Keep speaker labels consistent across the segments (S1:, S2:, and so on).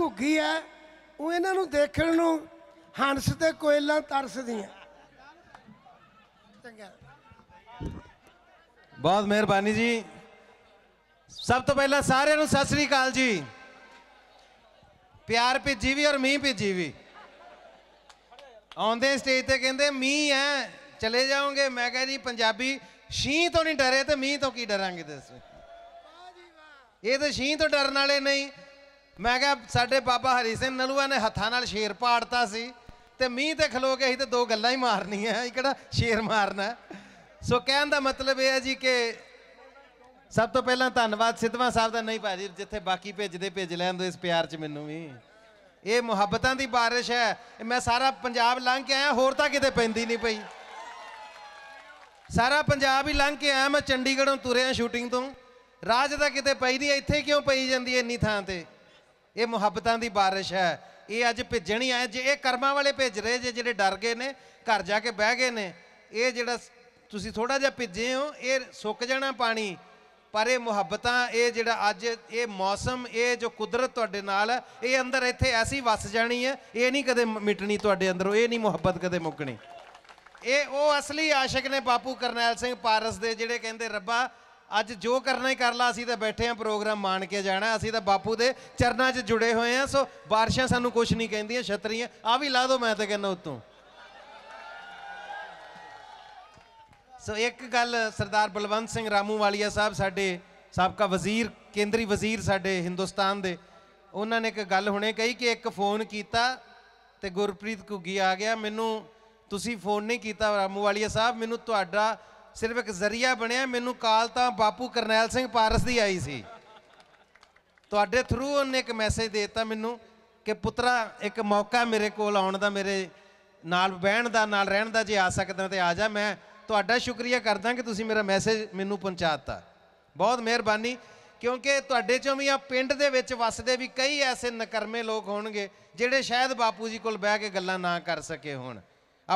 S1: ਘੁੱਗੀ ਐ ਉਹ ਇਹਨਾਂ ਨੂੰ ਦੇਖਣ ਨੂੰ ਹੰਸ ਤੇ ਕੋਇਲਾਂ ਤਰਸਦੀਆਂ ਚੰਗਾ
S2: ਬਹੁਤ ਮਿਹਰਬਾਨੀ ਜੀ ਸਭ ਤੋਂ ਪਹਿਲਾਂ ਸਾਰਿਆਂ ਨੂੰ ਸਤਿ ਸ੍ਰੀ ਅਕਾਲ ਜੀ ਪਿਆਰ ਭਿੱਜੀ ਵੀ ਔਰ ਮੀਂਹ ਭਿੱਜੀ ਵੀ ਆਉਂਦੇ ਸਟੇਜ ਤੇ ਕਹਿੰਦੇ ਮੀਂਹ ਐ ਚਲੇ ਜਾਓਗੇ ਮੈਂ ਕਹਾਂ ਜੀ ਪੰਜਾਬੀ ਸ਼ੀਂ ਤੋਂ ਨਹੀਂ ਡਰੇ ਤੇ ਮੀਂਹ ਤੋਂ ਕੀ ਡਰਾਂਗੇ ਦੱਸੋ ਇਹ ਤਾਂ ਸ਼ੀਂ ਤੋਂ ਡਰਨ ਵਾਲੇ ਨਹੀਂ ਮੈਂ ਕਿਹਾ ਸਾਡੇ ਬਾਬਾ ਹਰੀ ਸਿੰਘ ਨਲੂਆ ਨੇ ਹੱਥਾਂ ਨਾਲ ਸ਼ੇਰ ਪਾੜਤਾ ਸੀ ਤੇ ਮੀਂਹ ਤੇ ਖਲੋ ਕੇ ਅਸੀਂ ਤੇ ਦੋ ਗੱਲਾਂ ਹੀ ਮਾਰਨੀਆਂ ਆ ਕਿਹੜਾ ਸ਼ੇਰ ਮਾਰਨਾ ਸੋ ਕਹਿਣ ਦਾ ਮਤਲਬ ਇਹ ਹੈ ਜੀ ਕਿ ਸਭ ਤੋਂ ਪਹਿਲਾਂ ਧੰਨਵਾਦ ਸਿੱਧਵਾ ਸਾਹਿਬ ਦਾ ਨਹੀਂ ਭਾਜੀ ਜਿੱਥੇ ਬਾਕੀ ਭੇਜਦੇ ਭੇਜ ਲੈਂਦੇ ਇਸ ਪਿਆਰ 'ਚ ਮੈਨੂੰ ਵੀ ਇਹ ਮੁਹੱਬਤਾਂ ਦੀ ਬਾਰਿਸ਼ ਹੈ ਮੈਂ ਸਾਰਾ ਪੰਜਾਬ ਲੰਘ ਕੇ ਆਇਆ ਹੋਰ ਤਾਂ ਕਿਤੇ ਪੈਂਦੀ ਨਹੀਂ ਪਈ ਸਾਰਾ ਪੰਜਾਬ ਹੀ ਲੰਘ ਕੇ ਆਇਆ ਮੈਂ ਚੰਡੀਗੜ੍ਹੋਂ ਤੁਰਿਆ ਸ਼ੂਟਿੰਗ ਤੋਂ ਰਾਜ ਤਾਂ ਕਿਤੇ ਪਈ ਨਹੀਂ ਇੱਥੇ ਕਿਉਂ ਪਈ ਜਾਂਦੀ ਇੰਨੀ ਥਾਂ ਤੇ ਇਹ ਮੁਹੱਬਤਾਂ ਦੀ ਬਾਰਿਸ਼ ਹੈ ਇਹ ਅੱਜ ਭੇਜਣੀ ਆਏ ਜੇ ਇਹ ਕਰਮਾਂ ਵਾਲੇ ਭੇਜ ਰਹੇ ਜੇ ਜਿਹੜੇ ਡਰ ਗਏ ਨੇ ਘਰ ਜਾ ਕੇ ਬਹਿ ਗਏ ਨੇ ਇਹ ਜਿਹੜਾ ਤੁਸੀਂ ਥੋੜਾ ਜਿਹਾ ਭਿੱਜੇ ਹੋ ਇਹ ਸੁੱਕ ਜਾਣਾ ਪਾਣੀ ਪਰ ਇਹ ਮੁਹੱਬਤਾਂ ਇਹ ਜਿਹੜਾ ਅੱਜ ਇਹ ਮੌਸਮ ਇਹ ਜੋ ਕੁਦਰਤ ਤੁਹਾਡੇ ਨਾਲ ਹੈ ਇਹ ਅੰਦਰ ਇੱਥੇ ਐਸੀ ਵਸ ਜਾਣੀ ਹੈ ਇਹ ਨਹੀਂ ਕਦੇ ਮਿਟਣੀ ਤੁਹਾਡੇ ਅੰਦਰੋਂ ਇਹ ਨਹੀਂ ਮੁਹੱਬਤ ਕਦੇ ਮੁੱਕਣੀ ਇਹ ਉਹ ਅਸਲੀ ਆਸ਼ਿਕ ਨੇ ਬਾਪੂ ਕਰਨੈਲ ਸਿੰਘ ਪਾਰਸ ਦੇ ਜਿਹੜੇ ਕਹਿੰਦੇ ਰੱਬਾ ਅੱਜ ਜੋ ਕਰਨਾ ਹੀ ਕਰ ਲਾ ਅਸੀਂ ਤਾਂ ਬੈਠੇ ਆ ਪ੍ਰੋਗਰਾਮ ਮਾਣ ਕੇ ਜਾਣਾ ਅਸੀਂ ਤਾਂ ਬਾਪੂ ਦੇ ਚਰਨਾਂ 'ਚ ਜੁੜੇ ਹੋਏ ਆ ਸੋ ਬਾਰਿਸ਼ਾਂ ਸਾਨੂੰ ਕੁਝ ਨਹੀਂ ਕਹਿੰਦੀਆਂ ਛਤਰੀਆਂ ਆ ਵੀ ਲਾ ਦਿਓ ਮੈਂ ਤਾਂ ਕਹਿੰਦਾ ਉਤੋਂ ਸੋ ਇੱਕ ਗੱਲ ਸਰਦਾਰ ਬਲਵੰਤ ਸਿੰਘ ਰਾਮੂ ਵਾਲੀਆ ਸਾਹਿਬ ਸਾਡੇ ਸਾਬਕਾ ਵਜ਼ੀਰ ਕੇਂਦਰੀ ਵਜ਼ੀਰ ਸਾਡੇ ਹਿੰਦੁਸਤਾਨ ਦੇ ਉਹਨਾਂ ਨੇ ਇੱਕ ਗੱਲ ਹੁਣੇ ਕਹੀ ਕਿ ਇੱਕ ਫੋਨ ਕੀਤਾ ਤੇ ਗੁਰਪ੍ਰੀਤ ਘੁੱਗੀ ਆ ਗਿਆ ਮੈਨੂੰ ਤੁਸੀਂ ਫੋਨ ਨਹੀਂ ਕੀਤਾ ਰਾਮੂ ਵਾਲੀਆ ਸਾਹਿਬ ਮੈਨੂੰ ਤੁਹਾਡਾ ਸਿਰਫ ਇੱਕ ਜ਼ਰੀਆ ਬਣਿਆ ਮੈਨੂੰ ਕਾਲ ਤਾਂ ਬਾਪੂ ਕਰਨੈਲ ਸਿੰਘ ਪਾਰਸ ਦੀ ਆਈ ਸੀ ਤੁਹਾਡੇ ਥਰੂ ਉਹਨੇ ਇੱਕ ਮੈਸੇਜ ਦਿੱਤਾ ਮੈਨੂੰ ਕਿ ਪੁੱਤਰਾ ਇੱਕ ਮੌਕਾ ਮੇਰੇ ਕੋਲ ਆਉਣ ਦਾ ਮੇਰੇ ਨਾਲ ਬਹਿਣ ਦਾ ਨਾਲ ਰਹਿਣ ਦਾ ਜੇ ਆ ਸਕਦਾ ਤੇ ਆ ਜਾ ਮੈਂ ਤੁਹਾਡਾ ਸ਼ੁਕਰੀਆ ਕਰਦਾ ਕਿ ਤੁਸੀਂ ਮੇਰਾ ਮੈਸੇਜ ਮੈਨੂੰ ਪਹੁੰਚਾਤਾ ਬਹੁਤ ਮਿਹਰਬਾਨੀ ਕਿਉਂਕਿ ਤੁਹਾਡੇ ਚੋਂ ਵੀ ਆ ਪਿੰਡ ਦੇ ਵਿੱਚ ਵਸਦੇ ਵੀ ਕਈ ਐਸੇ ਨਕਰਮੇ ਲੋਕ ਹੋਣਗੇ ਜਿਹੜੇ ਸ਼ਾਇਦ ਬਾਪੂ ਜੀ ਕੋਲ ਬਹਿ ਕੇ ਗੱਲਾਂ ਨਾ ਕਰ ਸਕੇ ਹੋਣ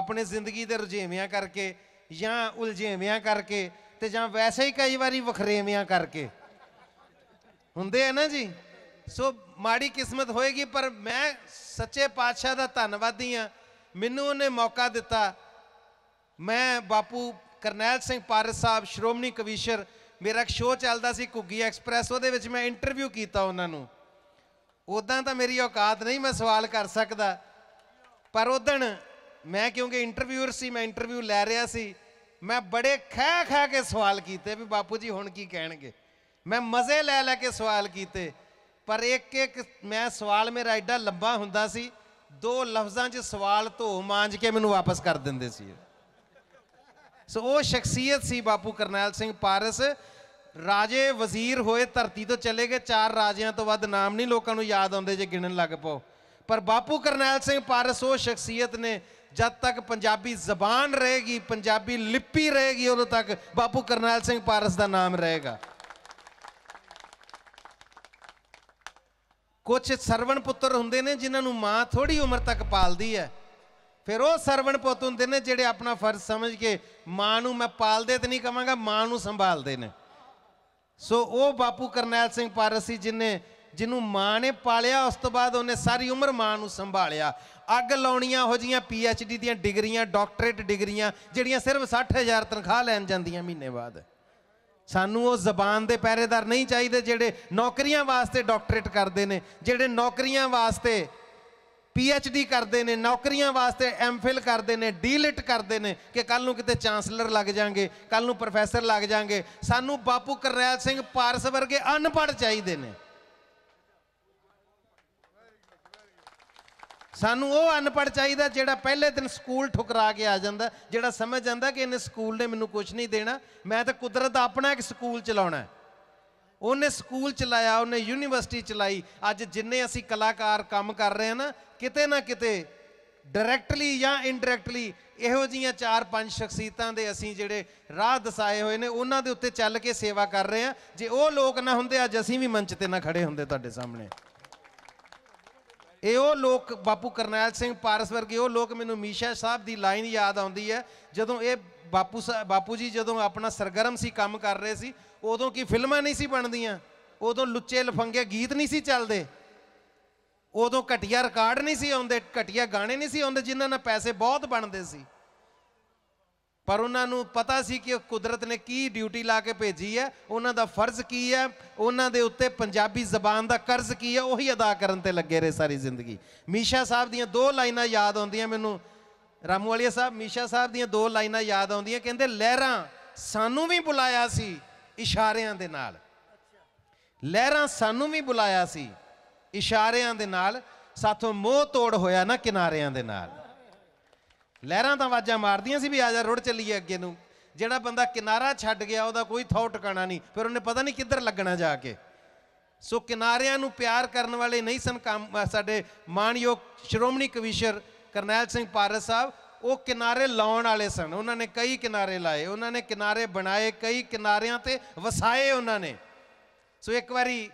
S2: ਆਪਣੇ ਜ਼ਿੰਦਗੀ ਦੇ ਰੁਝੇਵਿਆਂ ਕਰਕੇ ਜਾਂ ਉਲਝੇਵਿਆਂ ਕਰਕੇ ਤੇ ਜਾਂ ਵੈਸੇ ਹੀ ਕਈ ਵਾਰੀ ਵਖਰੇਵਿਆਂ ਕਰਕੇ ਹੁੰਦੇ ਆ ਨਾ ਜੀ ਸੋ ਮਾੜੀ ਕਿਸਮਤ ਹੋਏਗੀ ਪਰ ਮੈਂ ਸੱਚੇ ਪਾਤਸ਼ਾਹ ਦਾ ਧੰਨਵਾਦੀ ਆ ਮੈਨੂੰ ਉਹਨੇ ਮੌਕਾ ਦਿੱਤਾ ਮੈਂ ਬਾਪੂ ਕਰਨੈਲ ਸਿੰਘ ਪਾਰਸ ਸਾਹਿਬ ਸ਼੍ਰੋਮਣੀ ਕਵੀਸ਼ਰ ਮੇਰਾ ਇੱਕ ਸ਼ੋਅ ਚੱਲਦਾ ਸੀ ਕੁੱਗੀ ਐਕਸਪ੍ਰੈਸ ਉਹਦੇ ਵਿੱਚ ਮੈਂ ਇੰਟਰਵਿਊ ਕੀਤਾ ਉਹਨਾਂ ਨੂੰ ਉਦਾਂ ਤਾਂ ਮੇਰੀ ਔਕਾਤ ਨਹੀਂ ਮੈਂ ਸਵਾਲ ਕਰ ਸਕਦਾ ਪਰ ਉਦਣ ਮੈਂ ਕਿਉਂਕਿ ਇੰਟਰਵਿਊਅਰ ਸੀ ਮੈਂ ਇੰਟਰਵਿਊ ਲੈ ਰਿਹਾ ਸੀ ਮੈਂ ਬੜੇ ਖੈ ਖਾ ਕੇ ਸਵਾਲ ਕੀਤੇ ਵੀ ਬਾਪੂ ਜੀ ਹੁਣ ਕੀ ਕਹਿਣਗੇ ਮੈਂ ਮਜ਼ੇ ਲੈ ਲੈ ਕੇ ਸਵਾਲ ਕੀਤੇ ਪਰ ਇੱਕ ਇੱਕ ਮੈਂ ਸਵਾਲ ਮੇਰਾ ਐਡਾ ਲੰਬਾ ਹੁੰਦਾ ਸੀ ਦੋ ਲਫ਼ਜ਼ਾਂ 'ਚ ਸਵਾਲ ਧੋ ਮਾਂਜ ਕੇ ਮੈਨੂੰ ਵਾਪਸ ਕਰ ਦਿੰਦੇ ਸੀ ਸੋ ਉਹ ਸ਼ਖਸੀਅਤ ਸੀ ਬਾਪੂ ਕਰਨੈਲ ਸਿੰਘ ਪਾਰਸ ਰਾਜੇ ਵਜ਼ੀਰ ਹੋਏ ਧਰਤੀ ਤੋਂ ਚਲੇ ਗਏ ਚਾਰ ਰਾਜਿਆਂ ਤੋਂ ਵੱਧ ਨਾਮ ਨਹੀਂ ਲੋਕਾਂ ਨੂੰ ਯਾਦ ਆਉਂਦੇ ਜੇ ਗਿਣਨ ਲੱਗ ਪਓ ਪਰ ਬਾਪੂ ਕਰਨੈਲ ਸਿੰਘ ਪਾਰਸ ਉਹ ਸ਼ਖਸੀਅਤ ਨੇ ਜਦ ਤੱਕ ਪੰਜਾਬੀ ਜ਼ਬਾਨ ਰਹੇਗੀ ਪੰਜਾਬੀ ਲਿਪੀ ਰਹੇਗੀ ਉਦੋਂ ਤੱਕ ਬਾਪੂ ਕਰਨੈਲ ਸਿੰਘ ਪਾਰਸ ਦਾ ਨਾਮ ਰਹੇਗਾ ਕੁਝ ਸਰਵਣ ਪੁੱਤਰ ਹੁੰਦੇ ਨੇ ਜਿਨ੍ਹਾਂ ਨੂੰ ਮਾਂ ਥੋੜੀ ਉਮਰ ਤੱਕ ਪਾਲਦੀ ਹੈ ਫਿਰ ਉਹ ਸਰਵਣ ਪੁੱਤ ਹੁੰਦੇ ਨੇ ਜਿਹੜੇ ਆਪਣਾ ਫਰਜ਼ ਸਮਝ ਕੇ ਮਾਂ ਨੂੰ ਮੈਂ ਪਾਲਦੇ ਤੇ ਨਹੀਂ ਕਵਾਂਗਾ ਮਾਂ ਨੂੰ ਸੰਭਾਲਦੇ ਨੇ ਸੋ ਉਹ ਬਾਪੂ ਕਰਨੈਲ ਸਿੰਘ ਪਾਰਸੀ ਜਿਨੇ ਜਿਹਨੂੰ ਮਾਂ ਨੇ ਪਾਲਿਆ ਉਸ ਤੋਂ ਬਾਅਦ ਉਹਨੇ ساری ਉਮਰ ਮਾਂ ਨੂੰ ਸੰਭਾਲਿਆ ਅੱਗ ਲਾਉਣੀਆਂ ਹੋ ਜੀਆਂ ਪੀ ਐਚ ਡੀ ਦੀਆਂ ਡਿਗਰੀਆਂ ਡਾਕਟਰੇਟ ਡਿਗਰੀਆਂ ਜਿਹੜੀਆਂ ਸਿਰਫ 60000 ਤਨਖਾਹ ਲੈਣ ਜਾਂਦੀਆਂ ਮਹੀਨੇ ਬਾਅਦ ਸਾਨੂੰ ਉਹ ਜ਼ਬਾਨ ਦੇ ਪਹਿਰੇਦਾਰ ਨਹੀਂ ਚਾਹੀਦੇ ਜਿਹੜੇ ਨੌਕਰੀਆਂ ਵਾਸਤੇ ਡਾਕਟਰੇਟ ਕਰਦੇ ਨੇ ਜਿਹੜੇ ਨੌਕਰੀਆਂ ਵਾਸਤੇ ਪੀ ਐਚ ਡੀ ਕਰਦੇ ਨੇ ਨੌਕਰੀਆਂ ਵਾਸਤੇ ਐਮ ਫਿਲ ਕਰਦੇ ਨੇ ਡੀ ਲਿਟ ਕਰਦੇ ਨੇ ਕਿ ਕੱਲ ਨੂੰ ਕਿਤੇ ਚਾਂਸਲਰ ਲੱਗ ਜਾਣਗੇ ਕੱਲ ਨੂੰ ਪ੍ਰੋਫੈਸਰ ਲੱਗ ਜਾਣਗੇ ਸਾਨੂੰ ਬਾਪੂ ਕਰਨੈਲ ਸਿੰਘ ਪਾਰਸ ਵਰਗੇ ਅਨਪੜ੍ਹ ਚਾਹੀਦੇ ਨੇ ਸਾਨੂੰ ਉਹ ਅਨਪੜ ਚਾਹੀਦਾ ਜਿਹੜਾ ਪਹਿਲੇ ਦਿਨ ਸਕੂਲ ਠੁਕਰਾ ਕੇ ਆ ਜਾਂਦਾ ਜਿਹੜਾ ਸਮਝ ਜਾਂਦਾ ਕਿ ਇਹਨੇ ਸਕੂਲ ਨੇ ਮੈਨੂੰ ਕੁਝ ਨਹੀਂ ਦੇਣਾ ਮੈਂ ਤਾਂ ਕੁਦਰਤ ਦਾ ਆਪਣਾ ਇੱਕ ਸਕੂਲ ਚਲਾਉਣਾ ਉਹਨੇ ਸਕੂਲ ਚਲਾਇਆ ਉਹਨੇ ਯੂਨੀਵਰਸਿਟੀ ਚਲਾਈ ਅੱਜ ਜਿੰਨੇ ਅਸੀਂ ਕਲਾਕਾਰ ਕੰਮ ਕਰ ਰਹੇ ਹਾਂ ਨਾ ਕਿਤੇ ਨਾ ਕਿਤੇ ਡਾਇਰੈਕਟਲੀ ਜਾਂ ਇਨਡਾਇਰੈਕਟਲੀ ਇਹੋ ਜੀਆਂ ਚਾਰ ਪੰਜ ਸ਼ਖਸੀਅਤਾਂ ਦੇ ਅਸੀਂ ਜਿਹੜੇ ਰਾਹ ਦਸਾਏ ਹੋਏ ਨੇ ਉਹਨਾਂ ਦੇ ਉੱਤੇ ਚੱਲ ਕੇ ਸੇਵਾ ਕਰ ਰਹੇ ਆ ਜੇ ਉਹ ਲੋਕ ਨਾ ਹੁੰਦੇ ਅੱਜ ਅਸੀਂ ਵੀ ਮੰਚ ਤੇ ਨਾ ਖੜੇ ਹੁੰਦੇ ਤੁਹਾਡੇ ਸਾਹਮਣੇ ਇਹ ਉਹ ਲੋਕ ਬਾਪੂ ਕਰਨੈਲ ਸਿੰਘ ਪਾਰਸ ਵਰਗੇ ਉਹ ਲੋਕ ਮੈਨੂੰ ਮੀਸ਼ਾ ਸਾਹਿਬ ਦੀ ਲਾਈਨ ਯਾਦ ਆਉਂਦੀ ਹੈ ਜਦੋਂ ਇਹ ਬਾਪੂ ਬਾਪੂ ਜੀ ਜਦੋਂ ਆਪਣਾ ਸਰਗਰਮ ਸੀ ਕੰਮ ਕਰ ਰਹੇ ਸੀ ਉਦੋਂ ਕੀ ਫਿਲਮਾਂ ਨਹੀਂ ਸੀ ਬਣਦੀਆਂ ਉਦੋਂ ਲੁੱਚੇ ਲਫੰਗੇ ਗੀਤ ਨਹੀਂ ਸੀ ਚੱਲਦੇ ਉਦੋਂ ਘਟਿਆ ਰਿਕਾਰਡ ਨਹੀਂ ਸੀ ਆਉਂਦੇ ਘਟਿਆ ਗਾਣੇ ਨਹੀਂ ਸੀ ਆਉਂਦੇ ਜਿਨ੍ਹਾਂ ਨਾਲ ਪੈਸੇ ਬਹੁਤ ਬਣਦੇ ਸੀ ਪਰ ਉਹਨਾਂ ਨੂੰ ਪਤਾ ਸੀ ਕਿ ਕੁਦਰਤ ਨੇ ਕੀ ਡਿਊਟੀ ਲਾ ਕੇ ਭੇਜੀ ਹੈ ਉਹਨਾਂ ਦਾ ਫਰਜ਼ ਕੀ ਹੈ ਉਹਨਾਂ ਦੇ ਉੱਤੇ ਪੰਜਾਬੀ ਜ਼ਬਾਨ ਦਾ ਕਰਜ਼ ਕੀ ਹੈ ਉਹੀ ਅਦਾ ਕਰਨ ਤੇ ਲੱਗੇ ਰਹੇ ਸਾਰੀ ਜ਼ਿੰਦਗੀ ਮੀਸ਼ਾ ਸਾਹਿਬ ਦੀਆਂ ਦੋ ਲਾਈਨਾਂ ਯਾਦ ਆਉਂਦੀਆਂ ਮੈਨੂੰ ਰਾਮੂ ਵਾਲੀਆ ਸਾਹਿਬ ਮੀਸ਼ਾ ਸਾਹਿਬ ਦੀਆਂ ਦੋ ਲਾਈਨਾਂ ਯਾਦ ਆਉਂਦੀਆਂ ਕਹਿੰਦੇ ਲਹਿਰਾਂ ਸਾਨੂੰ ਵੀ ਬੁਲਾਇਆ ਸੀ ਇਸ਼ਾਰਿਆਂ ਦੇ ਨਾਲ ਲਹਿਰਾਂ ਸਾਨੂੰ ਵੀ ਬੁਲਾਇਆ ਸੀ ਇਸ਼ਾਰਿਆਂ ਦੇ ਨਾਲ ਸਾਥੋਂ ਮੋਹ ਤੋੜ ਹੋਇਆ ਨਾ ਕਿਨਾਰਿਆਂ ਦੇ ਨਾਲ ਲਹਿਰਾਂ ਤਾਂ ਆਵਾਜ਼ਾਂ ਮਾਰਦੀਆਂ ਸੀ ਵੀ ਆ ਜਾ ਰੋੜ ਚੱਲੀਏ ਅੱਗੇ ਨੂੰ ਜਿਹੜਾ ਬੰਦਾ ਕਿਨਾਰਾ ਛੱਡ ਗਿਆ ਉਹਦਾ ਕੋਈ ਥੌ ਟਿਕਾਣਾ ਨਹੀਂ ਫਿਰ ਉਹਨੇ ਪਤਾ ਨਹੀਂ ਕਿੱਧਰ ਲੱਗਣਾ ਜਾ ਕੇ ਸੋ ਕਿਨਾਰਿਆਂ ਨੂੰ ਪਿਆਰ ਕਰਨ ਵਾਲੇ ਨਹੀਂ ਸਨ ਸਾਡੇ ਮਾਨਯੋਗ ਸ਼੍ਰੋਮਣੀ ਕਵੀਸ਼ਰ ਕਰਨੈਲ ਸਿੰਘ ਪਾਰਸ ਸਾਹਿਬ ਉਹ ਕਿਨਾਰੇ ਲਾਉਣ ਵਾਲੇ ਸਨ ਉਹਨਾਂ ਨੇ ਕਈ ਕਿਨਾਰੇ ਲਾਏ ਉਹਨਾਂ ਨੇ ਕਿਨਾਰੇ ਬਣਾਏ ਕਈ ਕਿਨਾਰਿਆਂ ਤੇ ਵਸਾਏ ਉਹਨਾਂ ਨੇ ਸੋ ਇੱਕ ਵਾਰੀ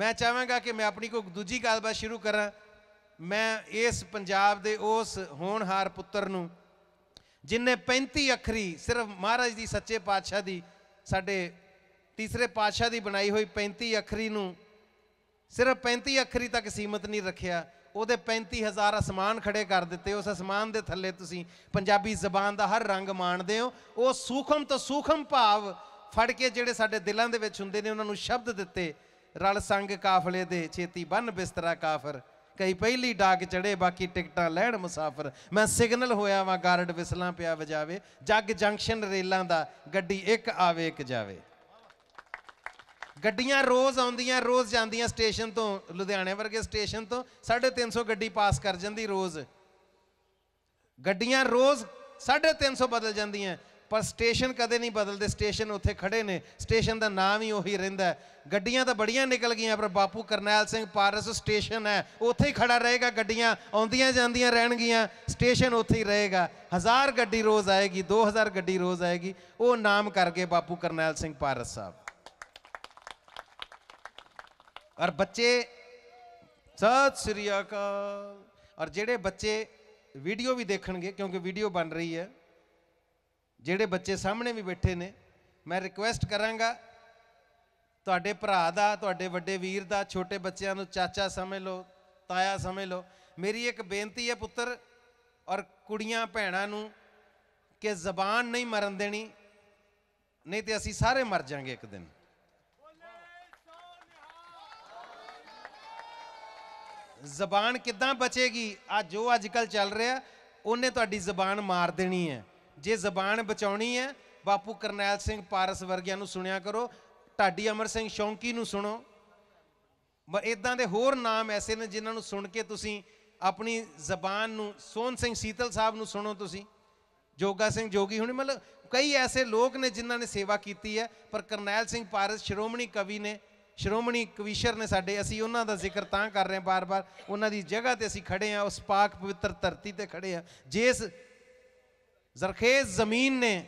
S2: ਮੈਂ ਚਾਹਾਂਗਾ ਕਿ ਮੈਂ ਆਪਣੀ ਕੋਈ ਦੂਜੀ ਗੱਲਬਾਤ ਸ਼ੁਰੂ ਕਰਾਂ ਮੈਂ ਇਸ ਪੰਜਾਬ ਦੇ ਉਸ ਹੋਣਹਾਰ ਪੁੱਤਰ ਨੂੰ ਜਿਨੇ 35 ਅਖਰੀ ਸਿਰਫ ਮਹਾਰਾਜ ਦੀ ਸੱਚੇ ਪਾਤਸ਼ਾਹ ਦੀ ਸਾਡੇ ਤੀਸਰੇ ਪਾਤਸ਼ਾਹ ਦੀ ਬਣਾਈ ਹੋਈ 35 ਅਖਰੀ ਨੂੰ ਸਿਰਫ 35 ਅਖਰੀ ਤੱਕ ਸੀਮਤ ਨਹੀਂ ਰੱਖਿਆ ਉਹਦੇ 35000 ਅਸਮਾਨ ਖੜੇ ਕਰ ਦਿੱਤੇ ਉਸ ਅਸਮਾਨ ਦੇ ਥੱਲੇ ਤੁਸੀਂ ਪੰਜਾਬੀ ਜ਼ਬਾਨ ਦਾ ਹਰ ਰੰਗ ਮਾਣਦੇ ਹੋ ਉਹ ਸੂਖਮ ਤੋਂ ਸੂਖਮ ਭਾਵ ਫੜ ਕੇ ਜਿਹੜੇ ਸਾਡੇ ਦਿਲਾਂ ਦੇ ਵਿੱਚ ਹੁੰਦੇ ਨੇ ਉਹਨਾਂ ਨੂੰ ਸ਼ਬਦ ਦਿੱਤੇ ਰਲ ਸੰਗ ਕਾਫਲੇ ਦੇ ਛੇਤੀ ਬੰਨ ਬਿਸਤਰਾ ਕਾਫਰ ਕਈ ਪਹਿਲੀ ਡਾਕ ਚੜੇ ਬਾਕੀ ਟਿਕਟਾਂ ਲੈਣ ਮੁਸਾਫਰ ਮੈਂ ਸਿਗਨਲ ਹੋਇਆ ਵਾਂ ਗਾਰਡ ਵਿਸਲਾਂ ਪਿਆ ਵਜਾਵੇ ਜੱਗ ਜੰਕਸ਼ਨ ਰੇਲਾਂ ਦਾ ਗੱਡੀ ਇੱਕ ਆਵੇ ਇੱਕ ਜਾਵੇ ਗੱਡੀਆਂ ਰੋਜ਼ ਆਉਂਦੀਆਂ ਰੋਜ਼ ਜਾਂਦੀਆਂ ਸਟੇਸ਼ਨ ਤੋਂ ਲੁਧਿਆਣੇ ਵਰਗੇ ਸਟੇਸ਼ਨ ਤੋਂ 350 ਗੱਡੀ ਪਾਸ ਕਰ ਜਾਂਦੀ ਰੋਜ਼ ਗੱਡੀਆਂ ਰੋਜ਼ 350 ਬਦਲ ਜਾਂਦੀਆਂ ਪਰ ਸਟੇਸ਼ਨ ਕਦੇ ਨਹੀਂ ਬਦਲਦੇ ਸਟੇਸ਼ਨ ਉੱਥੇ ਖੜੇ ਨੇ ਸਟੇਸ਼ਨ ਦਾ ਨਾਮ ਹੀ ਉਹੀ ਰਹਿੰਦਾ ਗੱਡੀਆਂ ਤਾਂ ਬੜੀਆਂ ਨਿਕਲ ਗਈਆਂ ਪਰ ਬਾਪੂ ਕਰਨੈਲ ਸਿੰਘ ਪਾਰਸ ਸਟੇਸ਼ਨ ਹੈ ਉੱਥੇ ਹੀ ਖੜਾ ਰਹੇਗਾ ਗੱਡੀਆਂ ਆਉਂਦੀਆਂ ਜਾਂਦੀਆਂ ਰਹਿਣਗੀਆਂ ਸਟੇਸ਼ਨ ਉੱਥੇ ਹੀ ਰਹੇਗਾ ਹਜ਼ਾਰ ਗੱਡੀ ਰੋਜ਼ ਆਏਗੀ 2000 ਗੱਡੀ ਰੋਜ਼ ਆਏਗੀ ਉਹ ਨਾਮ ਕਰਕੇ ਬਾਪੂ ਕਰਨੈਲ ਸਿੰਘ ਪਾਰਸ ਸਾਹਿਬ ਔਰ ਬੱਚੇ ਸਤ ਸ੍ਰੀ ਅਕਾਲ ਔਰ ਜਿਹੜੇ ਬੱਚੇ ਵੀਡੀਓ ਵੀ ਦੇਖਣਗੇ ਕਿਉਂਕਿ ਵੀਡੀਓ ਬਣ ਰਹੀ ਹੈ ਜਿਹੜੇ ਬੱਚੇ ਸਾਹਮਣੇ ਵੀ ਬੈਠੇ ਨੇ ਮੈਂ ਰਿਕੁਐਸਟ ਕਰਾਂਗਾ ਤੁਹਾਡੇ ਭਰਾ ਦਾ ਤੁਹਾਡੇ ਵੱਡੇ ਵੀਰ ਦਾ ਛੋਟੇ ਬੱਚਿਆਂ ਨੂੰ ਚਾਚਾ ਸਮਝ ਲਓ ਤਾਇਆ ਸਮਝ ਲਓ ਮੇਰੀ ਇੱਕ ਬੇਨਤੀ ਹੈ ਪੁੱਤਰ ਔਰ ਕੁੜੀਆਂ ਭੈਣਾਂ ਨੂੰ ਕਿ ਜ਼ਬਾਨ ਨਹੀਂ ਮਰਨ ਦੇਣੀ ਨਹੀਂ ਤੇ ਅਸੀਂ ਸਾਰੇ ਮਰ ਜਾਾਂਗੇ ਇੱਕ ਦਿਨ ਜ਼ਬਾਨ ਕਿੱਦਾਂ ਬਚੇਗੀ ਆ ਜੋ ਅੱਜ ਕੱਲ ਚੱਲ ਰਿਹਾ ਉਹਨੇ ਤੁਹਾਡੀ ਜ਼ਬਾਨ ਮਾਰ ਦੇਣੀ ਹੈ ਜੇ ਜ਼ਬਾਨ ਬਚਾਉਣੀ ਹੈ ਬਾਪੂ ਕਰਨੈਲ ਸਿੰਘ ਪਾਰਸ ਵਰਗਿਆਂ ਨੂੰ ਸੁਣਿਆ ਕਰੋ ਢਾਡੀ ਅਮਰ ਸਿੰਘ ਸ਼ੌਂਕੀ ਨੂੰ ਸੁਣੋ ਇਦਾਂ ਦੇ ਹੋਰ ਨਾਮ ਐਸੇ ਨੇ ਜਿਨ੍ਹਾਂ ਨੂੰ ਸੁਣ ਕੇ ਤੁਸੀਂ ਆਪਣੀ ਜ਼ਬਾਨ ਨੂੰ ਸੋਨ ਸਿੰਘ ਸੀਤਲ ਸਾਹਿਬ ਨੂੰ ਸੁਣੋ ਤੁਸੀਂ ਜੋਗਾ ਸਿੰਘ ਜੋਗੀ ਹੁਣੀ ਮਤਲਬ ਕਈ ਐਸੇ ਲੋਕ ਨੇ ਜਿਨ੍ਹਾਂ ਨੇ ਸੇਵਾ ਕੀਤੀ ਹੈ ਪਰ ਕਰਨੈਲ ਸਿੰਘ ਪਾਰਸ ਸ਼੍ਰੋਮਣੀ ਕਵੀ ਨੇ ਸ਼੍ਰੋਮਣੀ ਕਵੀਸ਼ਰ ਨੇ ਸਾਡੇ ਅਸੀਂ ਉਹਨਾਂ ਦਾ ਜ਼ਿਕਰ ਤਾਂ ਕਰ ਰਹੇ ਹਾਂ ਬਾਰ-ਬਾਰ ਉਹਨਾਂ ਦੀ ਜਗ੍ਹਾ ਤੇ ਅਸੀਂ ਖੜੇ ਹਾਂ ਉਸ ਪਾਕ ਪਵਿੱਤਰ ਧਰਤੀ ਤੇ ਖੜੇ ਹਾਂ ਜਿਸ ਜ਼ਰਖੇਜ਼ ਜ਼ਮੀਨ ਨੇ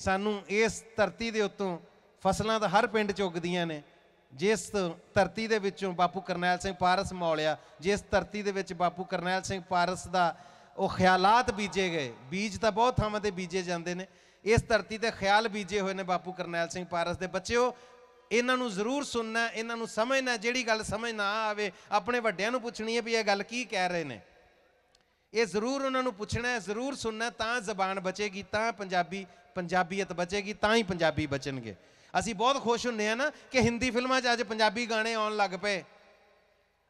S2: ਸਾਨੂੰ ਇਸ ਧਰਤੀ ਦੇ ਉੱਤੋਂ ਫਸਲਾਂ ਦਾ ਹਰ ਪਿੰਡ ਚ ਨੇ ਜਿਸ ਧਰਤੀ ਦੇ ਵਿੱਚੋਂ ਬਾਪੂ ਕਰਨੈਲ ਸਿੰਘ ਪਾਰਸ ਮੌਲਿਆ ਜਿਸ ਧਰਤੀ ਦੇ ਵਿੱਚ ਬਾਪੂ ਕਰਨੈਲ ਸਿੰਘ ਪਾਰਸ ਦਾ ਉਹ ਖਿਆਲਾਤ ਬੀਜੇ ਗਏ ਬੀਜ ਤਾਂ ਬਹੁਤ ਥਾਵਾਂ ਤੇ ਬੀਜੇ ਜਾਂਦੇ ਨੇ ਇਸ ਧਰਤੀ ਤੇ ਖਿਆਲ ਬੀਜੇ ਹੋਏ ਨੇ ਬਾਪੂ ਕਰਨੈਲ ਸਿੰਘ ਪਾਰਸ ਦੇ ਬੱਚਿਓ ਇਹਨਾਂ ਨੂੰ ਜ਼ਰੂਰ ਸੁਣਨਾ ਇਹਨਾਂ ਨੂੰ ਸਮਝਣਾ ਜਿਹੜੀ ਗੱਲ ਸਮਝ ਨਾ ਆਵੇ ਆਪਣੇ ਵੱਡਿਆਂ ਨੂੰ ਪੁੱਛਣੀ ਹੈ ਵੀ ਇਹ ਗੱਲ ਕੀ ਕਹਿ ਰਹੇ ਨੇ ਇਹ ਜ਼ਰੂਰ ਉਹਨਾਂ ਨੂੰ ਪੁੱਛਣਾ ਹੈ ਜ਼ਰੂਰ ਸੁਣਨਾ ਤਾਂ ਜ਼ਬਾਨ ਬਚੇਗੀ ਤਾਂ ਪੰਜਾਬੀ ਪੰਜਾਬੀਅਤ ਬਚੇਗੀ ਤਾਂ ਹੀ ਪੰਜਾਬੀ ਬਚਣਗੇ ਅਸੀਂ ਬਹੁਤ ਖੁਸ਼ ਹੁੰਨੇ ਆ ਨਾ ਕਿ ਹਿੰਦੀ ਫਿਲਮਾਂ 'ਚ ਅੱਜ ਪੰਜਾਬੀ ਗਾਣੇ ਆਉਣ ਲੱਗ ਪਏ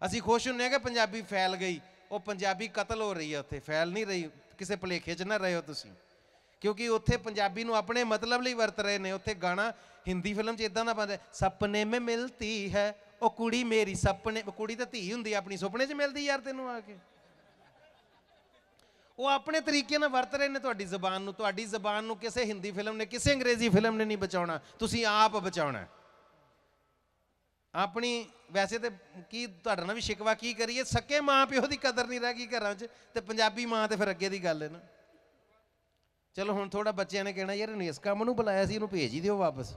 S2: ਅਸੀਂ ਖੁਸ਼ ਹੁੰਨੇ ਆ ਕਿ ਪੰਜਾਬੀ ਫੈਲ ਗਈ ਉਹ ਪੰਜਾਬੀ ਕਤਲ ਹੋ ਰਹੀ ਹੈ ਉੱਥੇ ਫੈਲ ਨਹੀਂ ਰਹੀ ਕਿਸੇ ਭਲੇਖੇ 'ਚ ਨਾ ਰਹੇ ਹੋ ਤੁਸੀਂ ਕਿਉਂਕਿ ਉੱਥੇ ਪੰਜਾਬੀ ਨੂੰ ਆਪਣੇ ਮਤਲਬ ਲਈ ਵਰਤ ਰਹੇ ਨੇ ਉੱਥੇ ਗਾਣਾ ਹਿੰਦੀ ਫਿਲਮ 'ਚ ਇਦਾਂ ਦਾ ਪਾਉਂਦੇ ਸੁਪਨੇ ਮੇ ਮਿਲਤੀ ਹੈ ਉਹ ਕੁੜੀ ਮੇਰੀ ਸੁਪਨੇ ਕੁੜੀ ਤਾਂ ਧੀ ਹੁੰਦੀ ਆਪਣੀ ਸੁਪਨੇ 'ਚ ਮਿਲਦੀ ਯਾਰ ਤੈਨੂੰ ਆ ਕੇ ਉਹ ਆਪਣੇ ਤਰੀਕੇ ਨਾਲ ਵਰਤ ਰਹੇ ਨੇ ਤੁਹਾਡੀ ਜ਼ਬਾਨ ਨੂੰ ਤੁਹਾਡੀ ਜ਼ਬਾਨ ਨੂੰ ਕਿਸੇ ਹਿੰਦੀ ਫਿਲਮ ਨੇ ਕਿਸੇ ਅੰਗਰੇਜ਼ੀ ਫਿਲਮ ਨੇ ਨਹੀਂ ਬਚਾਉਣਾ ਤੁਸੀਂ ਆਪ ਬਚਾਉਣਾ ਆਪਣੀ ਵੈਸੇ ਤੇ ਕੀ ਤੁਹਾਡਾ ਨਾ ਵੀ ਸ਼ਿਕਵਾ ਕੀ ਕਰੀਏ ਸਕੇ ਮਾਂ ਪਿਓ ਦੀ ਕਦਰ ਨਹੀਂ ਰਹਿ ਗਈ ਘਰਾਂ 'ਚ ਤੇ ਪੰਜਾਬੀ ਮਾਂ ਤੇ ਫਿਰ ਅੱਗੇ ਦੀ ਗੱਲ ਹੈ ਨਾ ਚਲੋ ਹੁਣ ਥੋੜਾ ਬੱਚਿਆਂ ਨੇ ਕਹਿਣਾ ਯਾਰ ਇਹਨੂੰ ਇਸ ਕੰਮ ਨੂੰ ਬੁਲਾਇਆ ਸੀ ਇਹਨੂੰ ਭੇਜ ਹੀ ਦਿਓ ਵਾਪਸ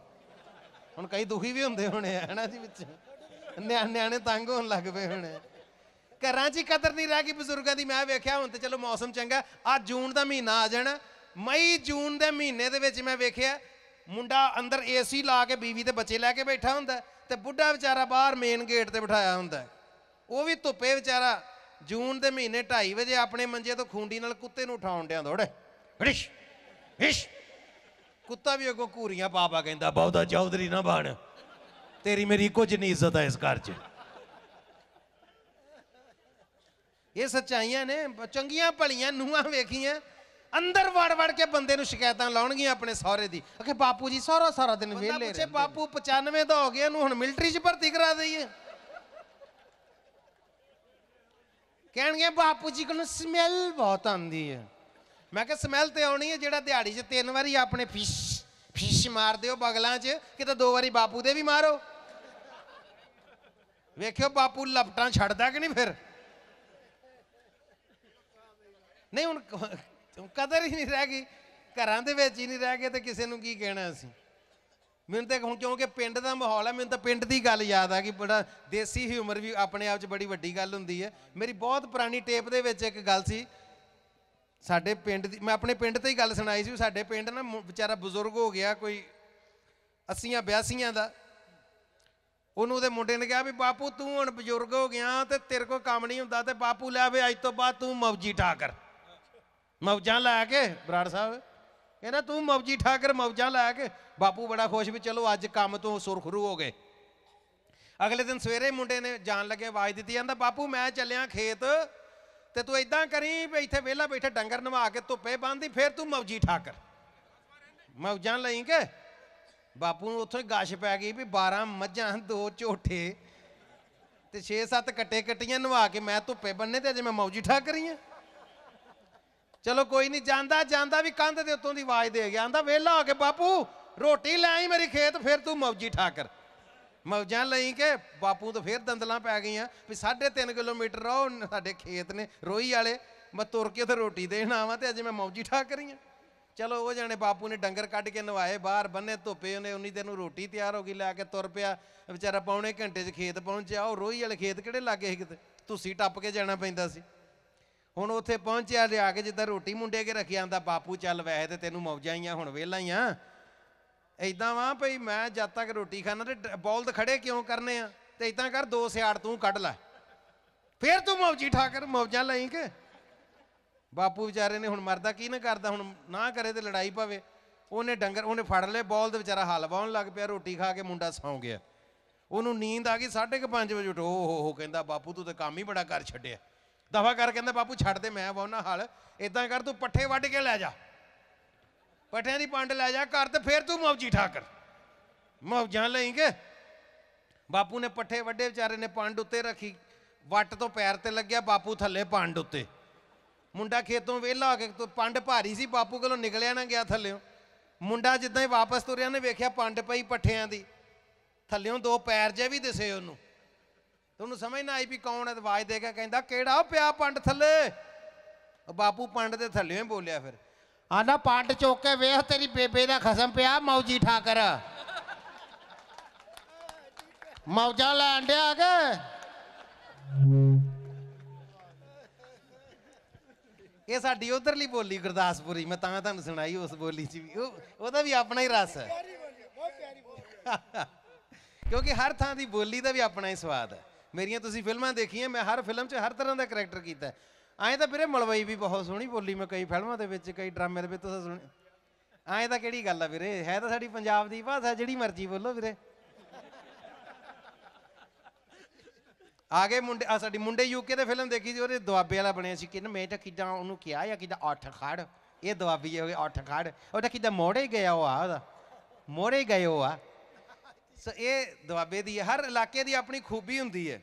S2: ਹੁਣ ਕਈ ਦੁਖੀ ਵੀ ਹੁੰਦੇ ਹੋਣੇ ਹਨਾ ਜੀ ਵਿੱਚ ਨਿਆਣੇ ਤੰਗ ਹੋਣ ਲੱਗ ਪਏ ਹੋਣੇ ਘਰਾਂ 'ਚ ਹੀ ਕਦਰ ਨਹੀਂ ਰਹਿ ਗਈ ਬਜ਼ੁਰਗਾਂ ਦੀ ਮੈਂ ਵੇਖਿਆ ਹੁਣ ਤੇ ਚਲੋ ਮੌਸਮ ਚੰਗਾ ਆ ਜੂਨ ਦਾ ਮਹੀਨਾ ਆ ਜਾਣਾ ਮਈ ਜੂਨ ਦੇ ਮਹੀਨੇ ਦੇ ਵਿੱਚ ਮੈਂ ਵੇਖਿਆ ਮੁੰਡਾ ਅੰਦਰ ਏਸੀ ਲਾ ਕੇ ਬੀਵੀ ਤੇ ਬੱਚੇ ਲੈ ਕੇ ਬੈਠਾ ਹੁੰਦਾ ਤੇ ਬੁੱਢਾ ਵਿਚਾਰਾ ਬਾਹਰ ਮੇਨ ਗੇਟ ਤੇ ਬਿਠਾਇਆ ਹੁੰਦਾ ਉਹ ਵੀ ਧੁੱਪੇ ਵਿਚਾਰਾ ਜੂਨ ਦੇ ਮਹੀਨੇ 2:30 ਵਜੇ ਆਪਣੇ ਮੰਜੇ ਤੋਂ ਖੁੰਡੀ ਨਾਲ ਕੁੱਤੇ ਨੂੰ ਉਠਾਉਣ ਡਿਆ ਦੋੜੇ ਰਿਸ਼ ਰਿਸ਼ ਕੁੱਤਾ ਵੀ ਅੱਗੋਂ ਘੂਰੀਆਂ ਪਾਪਾ ਕਹਿੰਦਾ ਬਹੁਤਾ ਚੌਧਰੀ ਨਾ ਬਣ ਤੇਰੀ ਮੇਰੀ ਕੁਝ ਨਹੀਂ ਇੱਜ਼ਤ ਹੈ ਇਸ ਘਰ 'ਚ ਇਹ ਸਚਾਈਆਂ ਨੇ ਚੰਗੀਆਂ ਭਲੀਆਂ ਨੂਹਾਂ ਵੇਖੀਆਂ ਅੰਦਰ ਵੜ ਵੜ ਕੇ ਬੰਦੇ ਨੂੰ ਸ਼ਿਕਾਇਤਾਂ ਲਾਉਣਗੀਆਂ ਆਪਣੇ ਸਹੁਰੇ ਦੀ ਅਖੇ ਬਾਪੂ ਜੀ ਸਹੁਰਾ ਸਾਰਾ ਦਿਨ ਵੇਲੇ ਰਹੇ ਪੁੱਛੇ ਬਾਪੂ 95 ਦਾ ਹੋ ਗਿਆ ਨੂੰ ਹੁਣ ਮਿਲਟਰੀ 'ਚ ਭਰਤੀ ਕਰਾ ਦਈਏ ਕਹਿਣਗੇ ਬਾਪੂ ਜੀ ਕੋਲ ਸਮੈਲ ਬਹੁਤ ਆਉਂਦੀ ਹੈ ਮੈਂ ਕਿਹਾ ਸਮੈਲ ਤੇ ਆਉਣੀ ਹੈ ਜਿਹੜਾ ਦਿਹਾੜੀ 'ਚ ਤਿੰਨ ਵਾਰੀ ਆਪਣੇ ਫਿਸ਼ ਫਿਸ਼ ਮਾਰਦੇ ਹੋ ਬਗਲਾਂ 'ਚ ਕਿਤੇ ਦੋ ਵਾਰੀ ਬਾਪੂ ਦੇ ਵੀ ਮਾਰੋ ਵੇਖਿਓ ਬਾਪੂ ਲਪਟਾਂ ਛੱਡਦਾ ਕਿ ਨਹੀਂ ਫਿਰ ਨਹੀਂ ਹੁਣ ਕਦਰ ਹੀ ਨਹੀਂ ਰਹਿ ਗਈ ਘਰਾਂ ਦੇ ਵਿੱਚ ਹੀ ਨਹੀਂ ਰਹਿ ਗਏ ਤੇ ਕਿਸੇ ਨੂੰ ਕੀ ਕਹਿਣਾ ਅਸੀਂ ਮੈਨੂੰ ਤਾਂ ਹੁਣ ਕਿਉਂਕਿ ਪਿੰਡ ਦਾ ਮਾਹੌਲ ਹੈ ਮੈਨੂੰ ਤਾਂ ਪਿੰਡ ਦੀ ਗੱਲ ਯਾਦ ਆ ਕਿ ਬੜਾ ਦੇਸੀ ਹੀ ਉਮਰ ਵੀ ਆਪਣੇ ਆਪ 'ਚ ਬੜੀ ਵੱਡੀ ਗੱਲ ਹੁੰਦੀ ਹੈ ਮੇਰੀ ਬਹੁਤ ਪੁਰਾਣੀ ਟੇਪ ਦੇ ਵਿੱਚ ਇੱਕ ਗੱਲ ਸੀ ਸਾਡੇ ਪਿੰਡ ਦੀ ਮੈਂ ਆਪਣੇ ਪਿੰਡ ਤੇ ਹੀ ਗੱਲ ਸੁਣਾਈ ਸੀ ਸਾਡੇ ਪਿੰਡ ਨਾ ਵਿਚਾਰਾ ਬਜ਼ੁਰਗ ਹੋ ਗਿਆ ਕੋਈ 80ਆਂ 82ਆਂ ਦਾ ਉਹਨੂੰ ਉਹਦੇ ਮੁੰਡੇ ਨੇ ਕਿਹਾ ਵੀ ਬਾਪੂ ਤੂੰ ਹੁਣ ਬਜ਼ੁਰਗ ਹੋ ਗਿਆ ਤੇ ਤੇਰੇ ਕੋਲ ਕੰਮ ਨਹੀਂ ਹੁੰਦਾ ਤੇ ਬਾਪੂ ਲੈ ਵੇ ਅੱਜ ਤੋਂ ਬਾਅਦ ਤੂੰ ਮੌਜੀ ਠਾਕਰ ਮੌਜਾਂ ਲੈ ਕੇ ਬਰਾੜ ਸਾਹਿਬ ਕਹਿੰਦਾ ਤੂੰ ਮੌਜੀ ਠਾਕਰ ਮੌਜਾਂ ਲੈ ਕੇ ਬਾਪੂ ਬੜਾ ਖੁਸ਼ ਵੀ ਚਲੋ ਅੱਜ ਕੰਮ ਤੋਂ ਸੁਰਖਰੂ ਹੋ ਗਏ ਅਗਲੇ ਦਿਨ ਸਵੇਰੇ ਮੁੰਡੇ ਨੇ ਜਾਣ ਲੱਗੇ ਆਵਾਜ਼ ਦਿੱਤੀ ਜਾਂਦਾ ਬਾਪੂ ਮੈਂ ਚੱਲਿਆ ਖੇਤ ਤੇ ਤੂੰ ਇਦਾਂ ਕਰੀ ਵੀ ਇੱਥੇ ਵਿਹਲਾ ਬੈਠੇ ਡੰਗਰ ਨਵਾ ਕੇ ਧੁੱਪੇ ਬੰਨਦੀ ਫੇਰ ਤੂੰ ਮੌਜੀ ਠਾਕਰ ਮੌਜਾਂ ਲਈ ਕੇ ਬਾਪੂ ਨੂੰ ਉੱਥੇ ਗਾਸ਼ ਪੈ ਗਈ ਵੀ 12 ਮੱਝਾਂ ਦੋ ਝੋਟੇ ਤੇ 6-7 ਕੱਟੇ ਕੱਟੀਆਂ ਨਵਾ ਕੇ ਮੈਂ ਧੁੱਪੇ ਬੰਨੇ ਤੇ ਅਜੇ ਮੈਂ ਮੌਜੀ ਠਾਕਰੀਆਂ ਚਲੋ ਕੋਈ ਨਹੀਂ ਜਾਂਦਾ ਜਾਂਦਾ ਵੀ ਕੰਧ ਦੇ ਉੱਤੋਂ ਦੀ ਆਵਾਜ਼ ਦੇ ਗਿਆ ਆਂਦਾ ਵੇਲਾ ਹੋ ਕੇ ਬਾਪੂ ਰੋਟੀ ਲੈ ਆਈ ਮੇਰੀ ਖੇਤ ਫਿਰ ਤੂੰ ਮੌਜੀ ਠਾਕਰ ਮੌਜਾਂ ਲਈ ਕੇ ਬਾਪੂ ਤਾਂ ਫਿਰ ਦੰਦਲਾਂ ਪੈ ਗਈਆਂ ਵੀ 3.5 ਕਿਲੋਮੀਟਰ ਰੋ ਸਾਡੇ ਖੇਤ ਨੇ ਰੋਈ ਵਾਲੇ ਮੈਂ ਤੁਰ ਕੇ ਤੇ ਰੋਟੀ ਦੇਣ ਆਵਾਂ ਤੇ ਅੱਜ ਮੈਂ ਮੌਜੀ ਠਾਕਰੀ ਆ ਚਲੋ ਉਹ ਜਾਣੇ ਬਾਪੂ ਨੇ ਡੰਗਰ ਕੱਢ ਕੇ ਨਵਾਏ ਬਾਹਰ ਬੰਨੇ ਧੁੱਪੇ ਉਹਨੇ ਉਨੀ ਦਿਨ ਨੂੰ ਰੋਟੀ ਤਿਆਰ ਹੋ ਗਈ ਲੈ ਕੇ ਤੁਰ ਪਿਆ ਵਿਚਾਰਾ ਪੌਣੇ ਘੰਟੇ 'ਚ ਖੇਤ ਪਹੁੰਚਿਆ ਉਹ ਰੋਈ ਵਾਲੇ ਖੇਤ ਕਿਹੜੇ ਲੱਗੇ ਸੀ ਕਿਤੇ ਤੁਸੀਂ ਟੱਪ ਕੇ ਜਾਣਾ ਪੈਂਦਾ ਸੀ ਹੁਣ ਉੱਥੇ ਪਹੁੰਚਿਆ ਲਿਆ ਕੇ ਜਿੱਦਾਂ ਰੋਟੀ ਮੁੰਡੇ ਕੇ ਰੱਖਿਆ ਆਂਦਾ ਬਾਪੂ ਚੱਲ ਵੈਸੇ ਤੇ ਤੈਨੂੰ ਮੌਜਾਂ ਹੀ ਆ ਹੁਣ ਵੇਲਾ ਹੀ ਆ ਐਦਾਂ ਵਾਂ ਭਈ ਮੈਂ ਜਦ ਤੱਕ ਰੋਟੀ ਖਾਣਾ ਤੇ ਬੌਲਦ ਖੜੇ ਕਿਉਂ ਕਰਨੇ ਆ ਤੇ ਇਦਾਂ ਕਰ ਦੋ ਸਿਆੜ ਤੂੰ ਕੱਢ ਲੈ ਫੇਰ ਤੂੰ ਮੌਜੀ ਠਾਕਰ ਮੌਜਾਂ ਲਈ ਕਿ ਬਾਪੂ ਵਿਚਾਰੇ ਨੇ ਹੁਣ ਮਰਦਾ ਕੀ ਨਾ ਕਰਦਾ ਹੁਣ ਨਾ ਕਰੇ ਤੇ ਲੜਾਈ ਪਵੇ ਉਹਨੇ ਡੰਗਰ ਉਹਨੇ ਫੜ ਲਏ ਬੌਲਦ ਵਿਚਾਰਾ ਹਲ ਵਾਉਣ ਲੱਗ ਪਿਆ ਰੋਟੀ ਖਾ ਕੇ ਮੁੰਡਾ ਸੌਂ ਗਿਆ ਉਹਨੂੰ ਨੀਂਦ ਆ ਗਈ 5:30 ਵਜੇ ਉੱਠ ਹੋ ਹੋ ਕਹਿੰਦਾ ਬਾਪੂ ਤੂੰ ਤਾਂ ਕੰਮ ਹੀ ਬੜਾ ਕਰ ਛੱਡਿਆ ਦਫਾ ਕਰ ਕਹਿੰਦਾ ਬਾਪੂ ਛੱਡ ਦੇ ਮੈਂ ਵਾਉਣਾ ਹਲ ਇਦਾਂ ਕਰ ਤੂੰ ਪੱਠੇ ਵੱਢ ਕੇ ਲੈ ਜਾ ਪੱਠਿਆਂ ਦੀ ਪੰਡ ਲੈ ਜਾ ਘਰ ਤੇ ਫੇਰ ਤੂੰ ਮੌਜੀ ਠਾਕਰ ਮੌਜਾਂ ਲਈਂਗੇ ਬਾਪੂ ਨੇ ਪੱਠੇ ਵੱਡੇ ਵਿਚਾਰੇ ਨੇ ਪੰਡ ਉੱਤੇ ਰੱਖੀ ਵੱਟ ਤੋਂ ਪੈਰ ਤੇ ਲੱਗਿਆ ਬਾਪੂ ਥੱਲੇ ਪੰਡ ਉੱਤੇ ਮੁੰਡਾ ਖੇਤੋਂ ਵਿਹਲਾ ਹੋ ਕੇ ਪੰਡ ਭਾਰੀ ਸੀ ਬਾਪੂ ਕੋਲੋਂ ਨਿਕਲਿਆ ਨਾ ਗਿਆ ਥੱਲਿਓ ਮੁੰਡਾ ਜਿੱਦਾਂ ਹੀ ਵਾਪਸ ਤੁਰਿਆ ਨੇ ਵੇਖਿਆ ਪੰਡ ਪਈ ਪੱਠਿਆਂ ਦੀ ਥੱਲੇੋਂ ਦੋ ਪੈਰ ਜੇ ਵੀ ਦਿਸੇ ਉਹਨੂੰ ਤੁਹਾਨੂੰ ਸਮਝ ਨਾ ਆਈ ਵੀ ਕੌਣ ਹੈ ਤੇ ਆਵਾਜ਼ ਦੇ ਕੇ ਕਹਿੰਦਾ ਕਿਹੜਾ ਪਿਆ ਪੰਡ ਥੱਲੇ ਉਹ ਬਾਪੂ ਪੰਡ ਦੇ ਥੱਲੇ ਹੀ ਬੋਲਿਆ ਫਿਰ ਆਂਦਾ ਪੰਡ ਚੁੱਕ ਕੇ ਵੇਖ ਤੇਰੀ ਬੇਬੇ ਦਾ ਖਸਮ ਪਿਆ ਮੌਜੀ ਠਾਕਰ ਮੌਜਾ ਲੈਣ ਡਿਆ ਕੇ ਇਹ ਸਾਡੀ ਉਧਰਲੀ ਬੋਲੀ ਗੁਰਦਾਸਪੁਰੀ ਮੈਂ ਤਾਂ ਤੁਹਾਨੂੰ ਸੁਣਾਈ ਉਸ ਬੋਲੀ 'ਚ ਵੀ ਉਹ ਉਹਦਾ ਵੀ ਆਪਣਾ ਹੀ ਰਸ ਹੈ ਕਿਉਂਕਿ ਹਰ ਥਾਂ ਦੀ ਬੋਲੀ ਦਾ ਵੀ ਆਪਣਾ ਹੀ ਸਵਾਦ ਹੈ ਮੇਰੀਆਂ ਤੁਸੀਂ ਫਿਲਮਾਂ ਦੇਖੀਆਂ ਮੈਂ ਹਰ ਫਿਲਮ 'ਚ ਹਰ ਤਰ੍ਹਾਂ ਦਾ ਕੈਰੈਕਟਰ ਕੀਤਾ ਐਂ ਤਾਂ ਵੀਰੇ ਮਲਵਈ ਵੀ ਬਹੁਤ ਸੋਹਣੀ ਬੋਲੀ ਮੈਂ ਕਈ ਫਿਲਮਾਂ ਦੇ ਵਿੱਚ ਕਈ ਡਰਾਮੇ ਦੇ ਵਿੱਚ ਤੁਸੀਂ ਸੁਣ ਐਂ ਤਾਂ ਕਿਹੜੀ ਗੱਲ ਆ ਵੀਰੇ ਹੈ ਤਾਂ ਸਾਡੀ ਪੰਜਾਬ ਦੀ ਭਾਸ਼ਾ ਜਿਹੜੀ ਮਰਜ਼ੀ ਬੋਲੋ ਵੀਰੇ ਆਗੇ ਮੁੰਡੇ ਆ ਸਾਡੀ ਮੁੰਡੇ ਯੂਕੇ ਦੇ ਫਿਲਮ ਦੇਖੀ ਸੀ ਉਹਦੇ ਦੁਆਬੇ ਵਾਲਾ ਬਣਿਆ ਸੀ ਕਿ ਮੈਂ ਤਾਂ ਕਿਦਾਂ ਉਹਨੂੰ ਕਿਹਾ ਜਾਂ ਕਿਦਾਂ ਅੱਠ ਖੜ ਇਹ ਦੁਆਬੀ ਹੋ ਗਿਆ ਅੱਠ ਖੜ ਉਹਦਾ ਕਿਦਾਂ ਮੋੜੇ ਗਿਆ ਉਹ ਆ ਉਹਦਾ ਮੋੜੇ ਗਏ ਉਹ ਆ ਸੋ ਇਹ ਦੁਆਬੇ ਦੀ ਹਰ ਇਲਾਕੇ ਦੀ ਆਪਣੀ ਖੂਬੀ ਹੁੰਦੀ ਹੈ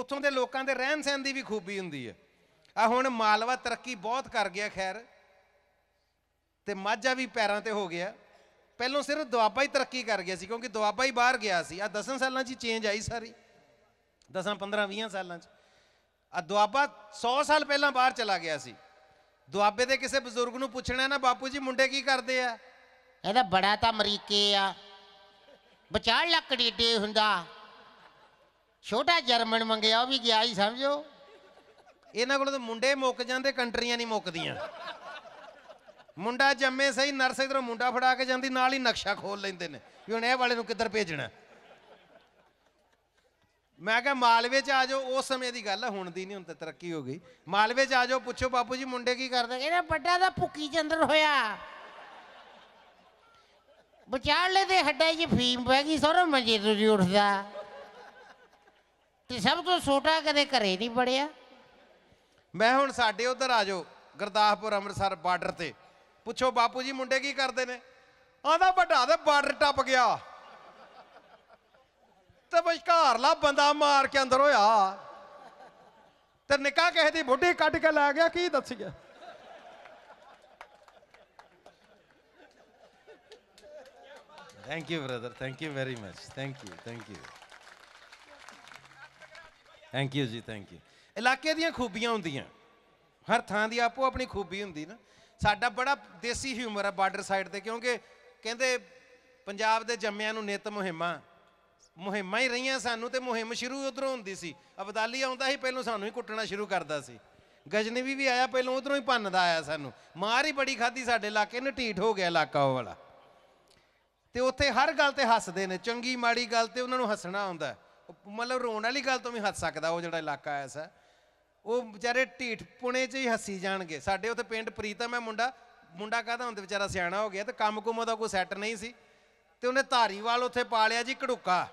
S2: ਉਥੋਂ ਦੇ ਲੋਕਾਂ ਦੇ ਰਹਿਣ ਸਹਿਣ ਦੀ ਵੀ ਖੂਬੀ ਹੁੰਦੀ ਹੈ ਆ ਹੁਣ ਮਾਲਵਾ ਤਰੱਕੀ ਬਹੁਤ ਕਰ ਗਿਆ ਖੈਰ ਤੇ ਮਾਝਾ ਵੀ ਪੈਰਾਂ ਤੇ ਹੋ ਗਿਆ ਪਹਿਲਾਂ ਸਿਰਫ ਦੁਆਬਾ ਹੀ ਤਰੱਕੀ ਕਰ ਗਿਆ ਸੀ ਕਿਉਂਕਿ ਦੁਆਬਾ ਹੀ ਬਾਹਰ ਗਿਆ ਸੀ ਆ 10 ਸਾਲਾਂ 'ਚ ਚੇਂਜ ਆਈ ਸਾਰੀ 10 15 20 ਸਾਲਾਂ 'ਚ ਆ ਦੁਆਬਾ 100 ਸਾਲ ਪਹਿਲਾਂ ਬਾਹਰ ਚਲਾ ਗਿਆ ਸੀ ਦੁਆਬੇ ਦੇ ਕਿਸੇ ਬਜ਼ੁਰਗ ਨੂੰ ਪੁੱਛਣਾ ਨਾ ਬਾਪੂ ਜੀ ਮੁੰਡੇ ਕੀ ਕਰਦੇ ਆ ਇਹਦਾ ਬੜਾ ਤਾਂ ਅਮਰੀਕੇ ਆ ਵਿਚਾਰ ਲੱਕੜੀ ਡੇ ਹੁੰਦਾ ਛੋਟਾ ਜਰਮਨ ਮੰਗਿਆ ਉਹ ਵੀ ਗਿਆ ਹੀ ਸਮਝੋ ਇਹਨਾਂ ਕੋਲ ਤਾਂ ਮੁੰਡੇ ਮੁੱਕ ਜਾਂਦੇ ਕੰਟਰੀਆਂ ਨਹੀਂ ਮੁੱਕਦੀਆਂ ਮੁੰਡਾ ਜੰਮੇ ਸਹੀ ਨਰਸ ਇਧਰੋਂ ਮੁੰਡਾ ਫੜਾ ਕੇ ਜਾਂਦੀ ਨਾਲ ਹੀ ਨਕਸ਼ਾ ਖੋਲ ਲੈਂਦੇ ਨੇ ਵੀ ਹੁਣ ਇਹ ਵਾਲੇ ਨੂੰ ਕਿੱਧਰ ਭੇਜਣਾ ਮੈਂ ਕਿਹਾ ਮਾਲਵੇ 'ਚ ਆ ਜਾਓ ਉਸ ਸਮੇਂ ਦੀ ਗੱਲ ਹੁਣ ਦੀ ਨਹੀਂ ਹੁਣ ਤਾਂ ਤਰੱਕੀ ਹੋ ਗਈ ਮਾਲਵੇ 'ਚ ਆ ਜਾਓ ਪੁੱਛੋ ਬਾਪੂ ਜੀ ਮੁੰਡੇ ਕੀ ਕਰਦੇ ਇਹਨਾਂ ਵੱਡਾ ਦਾ ਭੁੱਕੀ ਚੰਦਰ ਹੋਇਆ ਵਿਚਾਰਲੇ ਦੇ ਹੱਡਾਂ 'ਚ ਫੀਮ ਪੈ ਗਈ ਸਾਰਾ ਮੰਜੇ ਤੋਂ ਉੱਠਦਾ ਤੇ ਸਭ ਤੋਂ ਛੋਟਾ ਕਦੇ ਘਰੇ ਨਹੀਂ ਬੜਿਆ ਮੈਂ ਹੁਣ ਸਾਡੇ ਉਧਰ ਆ ਜਾਓ ਗੁਰਦਾਸਪੁਰ ਅੰਮ੍ਰਿਤਸਰ ਬਾਰਡਰ ਤੇ ਪੁੱਛੋ ਬਾਪੂ ਜੀ ਮੁੰਡੇ ਕੀ ਕਰਦੇ ਨੇ ਆਂਦਾ ਵੱਡਾ ਤੇ ਬਾਰਡਰ ਟੱਪ ਗਿਆ ਤੇ ਲਾ ਬੰਦਾ ਮਾਰ ਕੇ ਅੰਦਰ ਹੋਇਆ ਤੇ ਨਿਕਾ ਕਿਸੇ ਦੀ ਬੁੱਢੀ ਕੱਢ ਕੇ ਲੈ ਗਿਆ ਕੀ ਦੱਸੀਏ Thank you, brother. Thank you very much. Thank you. Thank you. Thank you ਜੀ ਥੈਂਕ ਯੂ ਇਲਾਕੇ ਦੀਆਂ ਖੂਬੀਆਂ ਹੁੰਦੀਆਂ ਹਰ ਥਾਂ ਦੀ ਆਪੋ ਆਪਣੀ ਖੂਬੀ ਹੁੰਦੀ ਨਾ ਸਾਡਾ ਬੜਾ ਦੇਸੀ ਹਿਊਮਰ ਆ ਬਾਰਡਰ ਸਾਈਡ ਤੇ ਕਿਉਂਕਿ ਕਹਿੰਦੇ ਪੰਜਾਬ ਦੇ ਜੰਮਿਆਂ ਨੂੰ ਨਿਤ ਮੁਹਿੰਮਾਂ ਮੁਹਿੰਮਾਂ ਹੀ ਰਹੀਆਂ ਸਾਨੂੰ ਤੇ ਮੁਹਿੰਮ ਸ਼ੁਰੂ ਉਧਰੋਂ ਹੁੰਦੀ ਸੀ ਅਬਦਾਲੀ ਆਉਂਦਾ ਸੀ ਪਹਿਲਾਂ ਸਾਨੂੰ ਹੀ ਕੁੱਟਣਾ ਸ਼ੁਰੂ ਕਰਦਾ ਸੀ ਗਜਨਵੀ ਵੀ ਆਇਆ ਪਹਿਲਾਂ ਉਧਰੋਂ ਹੀ ਭੰਨਦਾ ਆਇਆ ਸਾਨੂੰ ਮਾਰ ਹੀ ਬੜੀ ਖਾਦੀ ਸਾਡੇ ਇਲਾਕੇ ਨੇ ਢੀਠ ਹੋ ਗਿਆ ਇਲਾਕਾ ਉਹ ਵਾਲਾ ਤੇ ਉੱਥੇ ਹਰ ਗੱਲ ਤੇ ਹੱਸਦੇ ਨੇ ਚੰਗੀ ਮਾੜੀ ਗੱਲ ਤੇ ਉਹਨਾਂ ਨੂੰ ਹੱਸਣਾ ਆਉਂਦਾ ਮਤਲਬ ਰੋਣ ਵਾਲੀ ਗੱਲ ਤੋਂ ਵੀ ਹੱਸ ਸਕਦਾ ਉਹ ਜਿਹੜਾ ਇਲਾਕਾ ਐਸਾ ਉਹ ਵਿਚਾਰੇ ਢੀਠ ਪੁਣੇ 'ਚ ਹੀ ਹੱਸੀ ਜਾਣਗੇ ਸਾਡੇ ਉੱਥੇ ਪਿੰਡ ਪ੍ਰੀਤਮ ਹੈ ਮੁੰਡਾ ਮੁੰਡਾ ਕਹਦਾ ਹੁੰਦਾ ਵਿਚਾਰਾ ਸਿਆਣਾ ਹੋ ਗਿਆ ਤੇ ਕੰਮ ਕੁਮ ਦਾ ਕੋਈ ਸੈੱਟ ਨਹੀਂ ਸੀ ਤੇ ਉਹਨੇ ਧਾਰੀਵਾਲ ਉੱਥੇ ਪਾ ਲਿਆ ਜੀ ਘੜੂਕਾ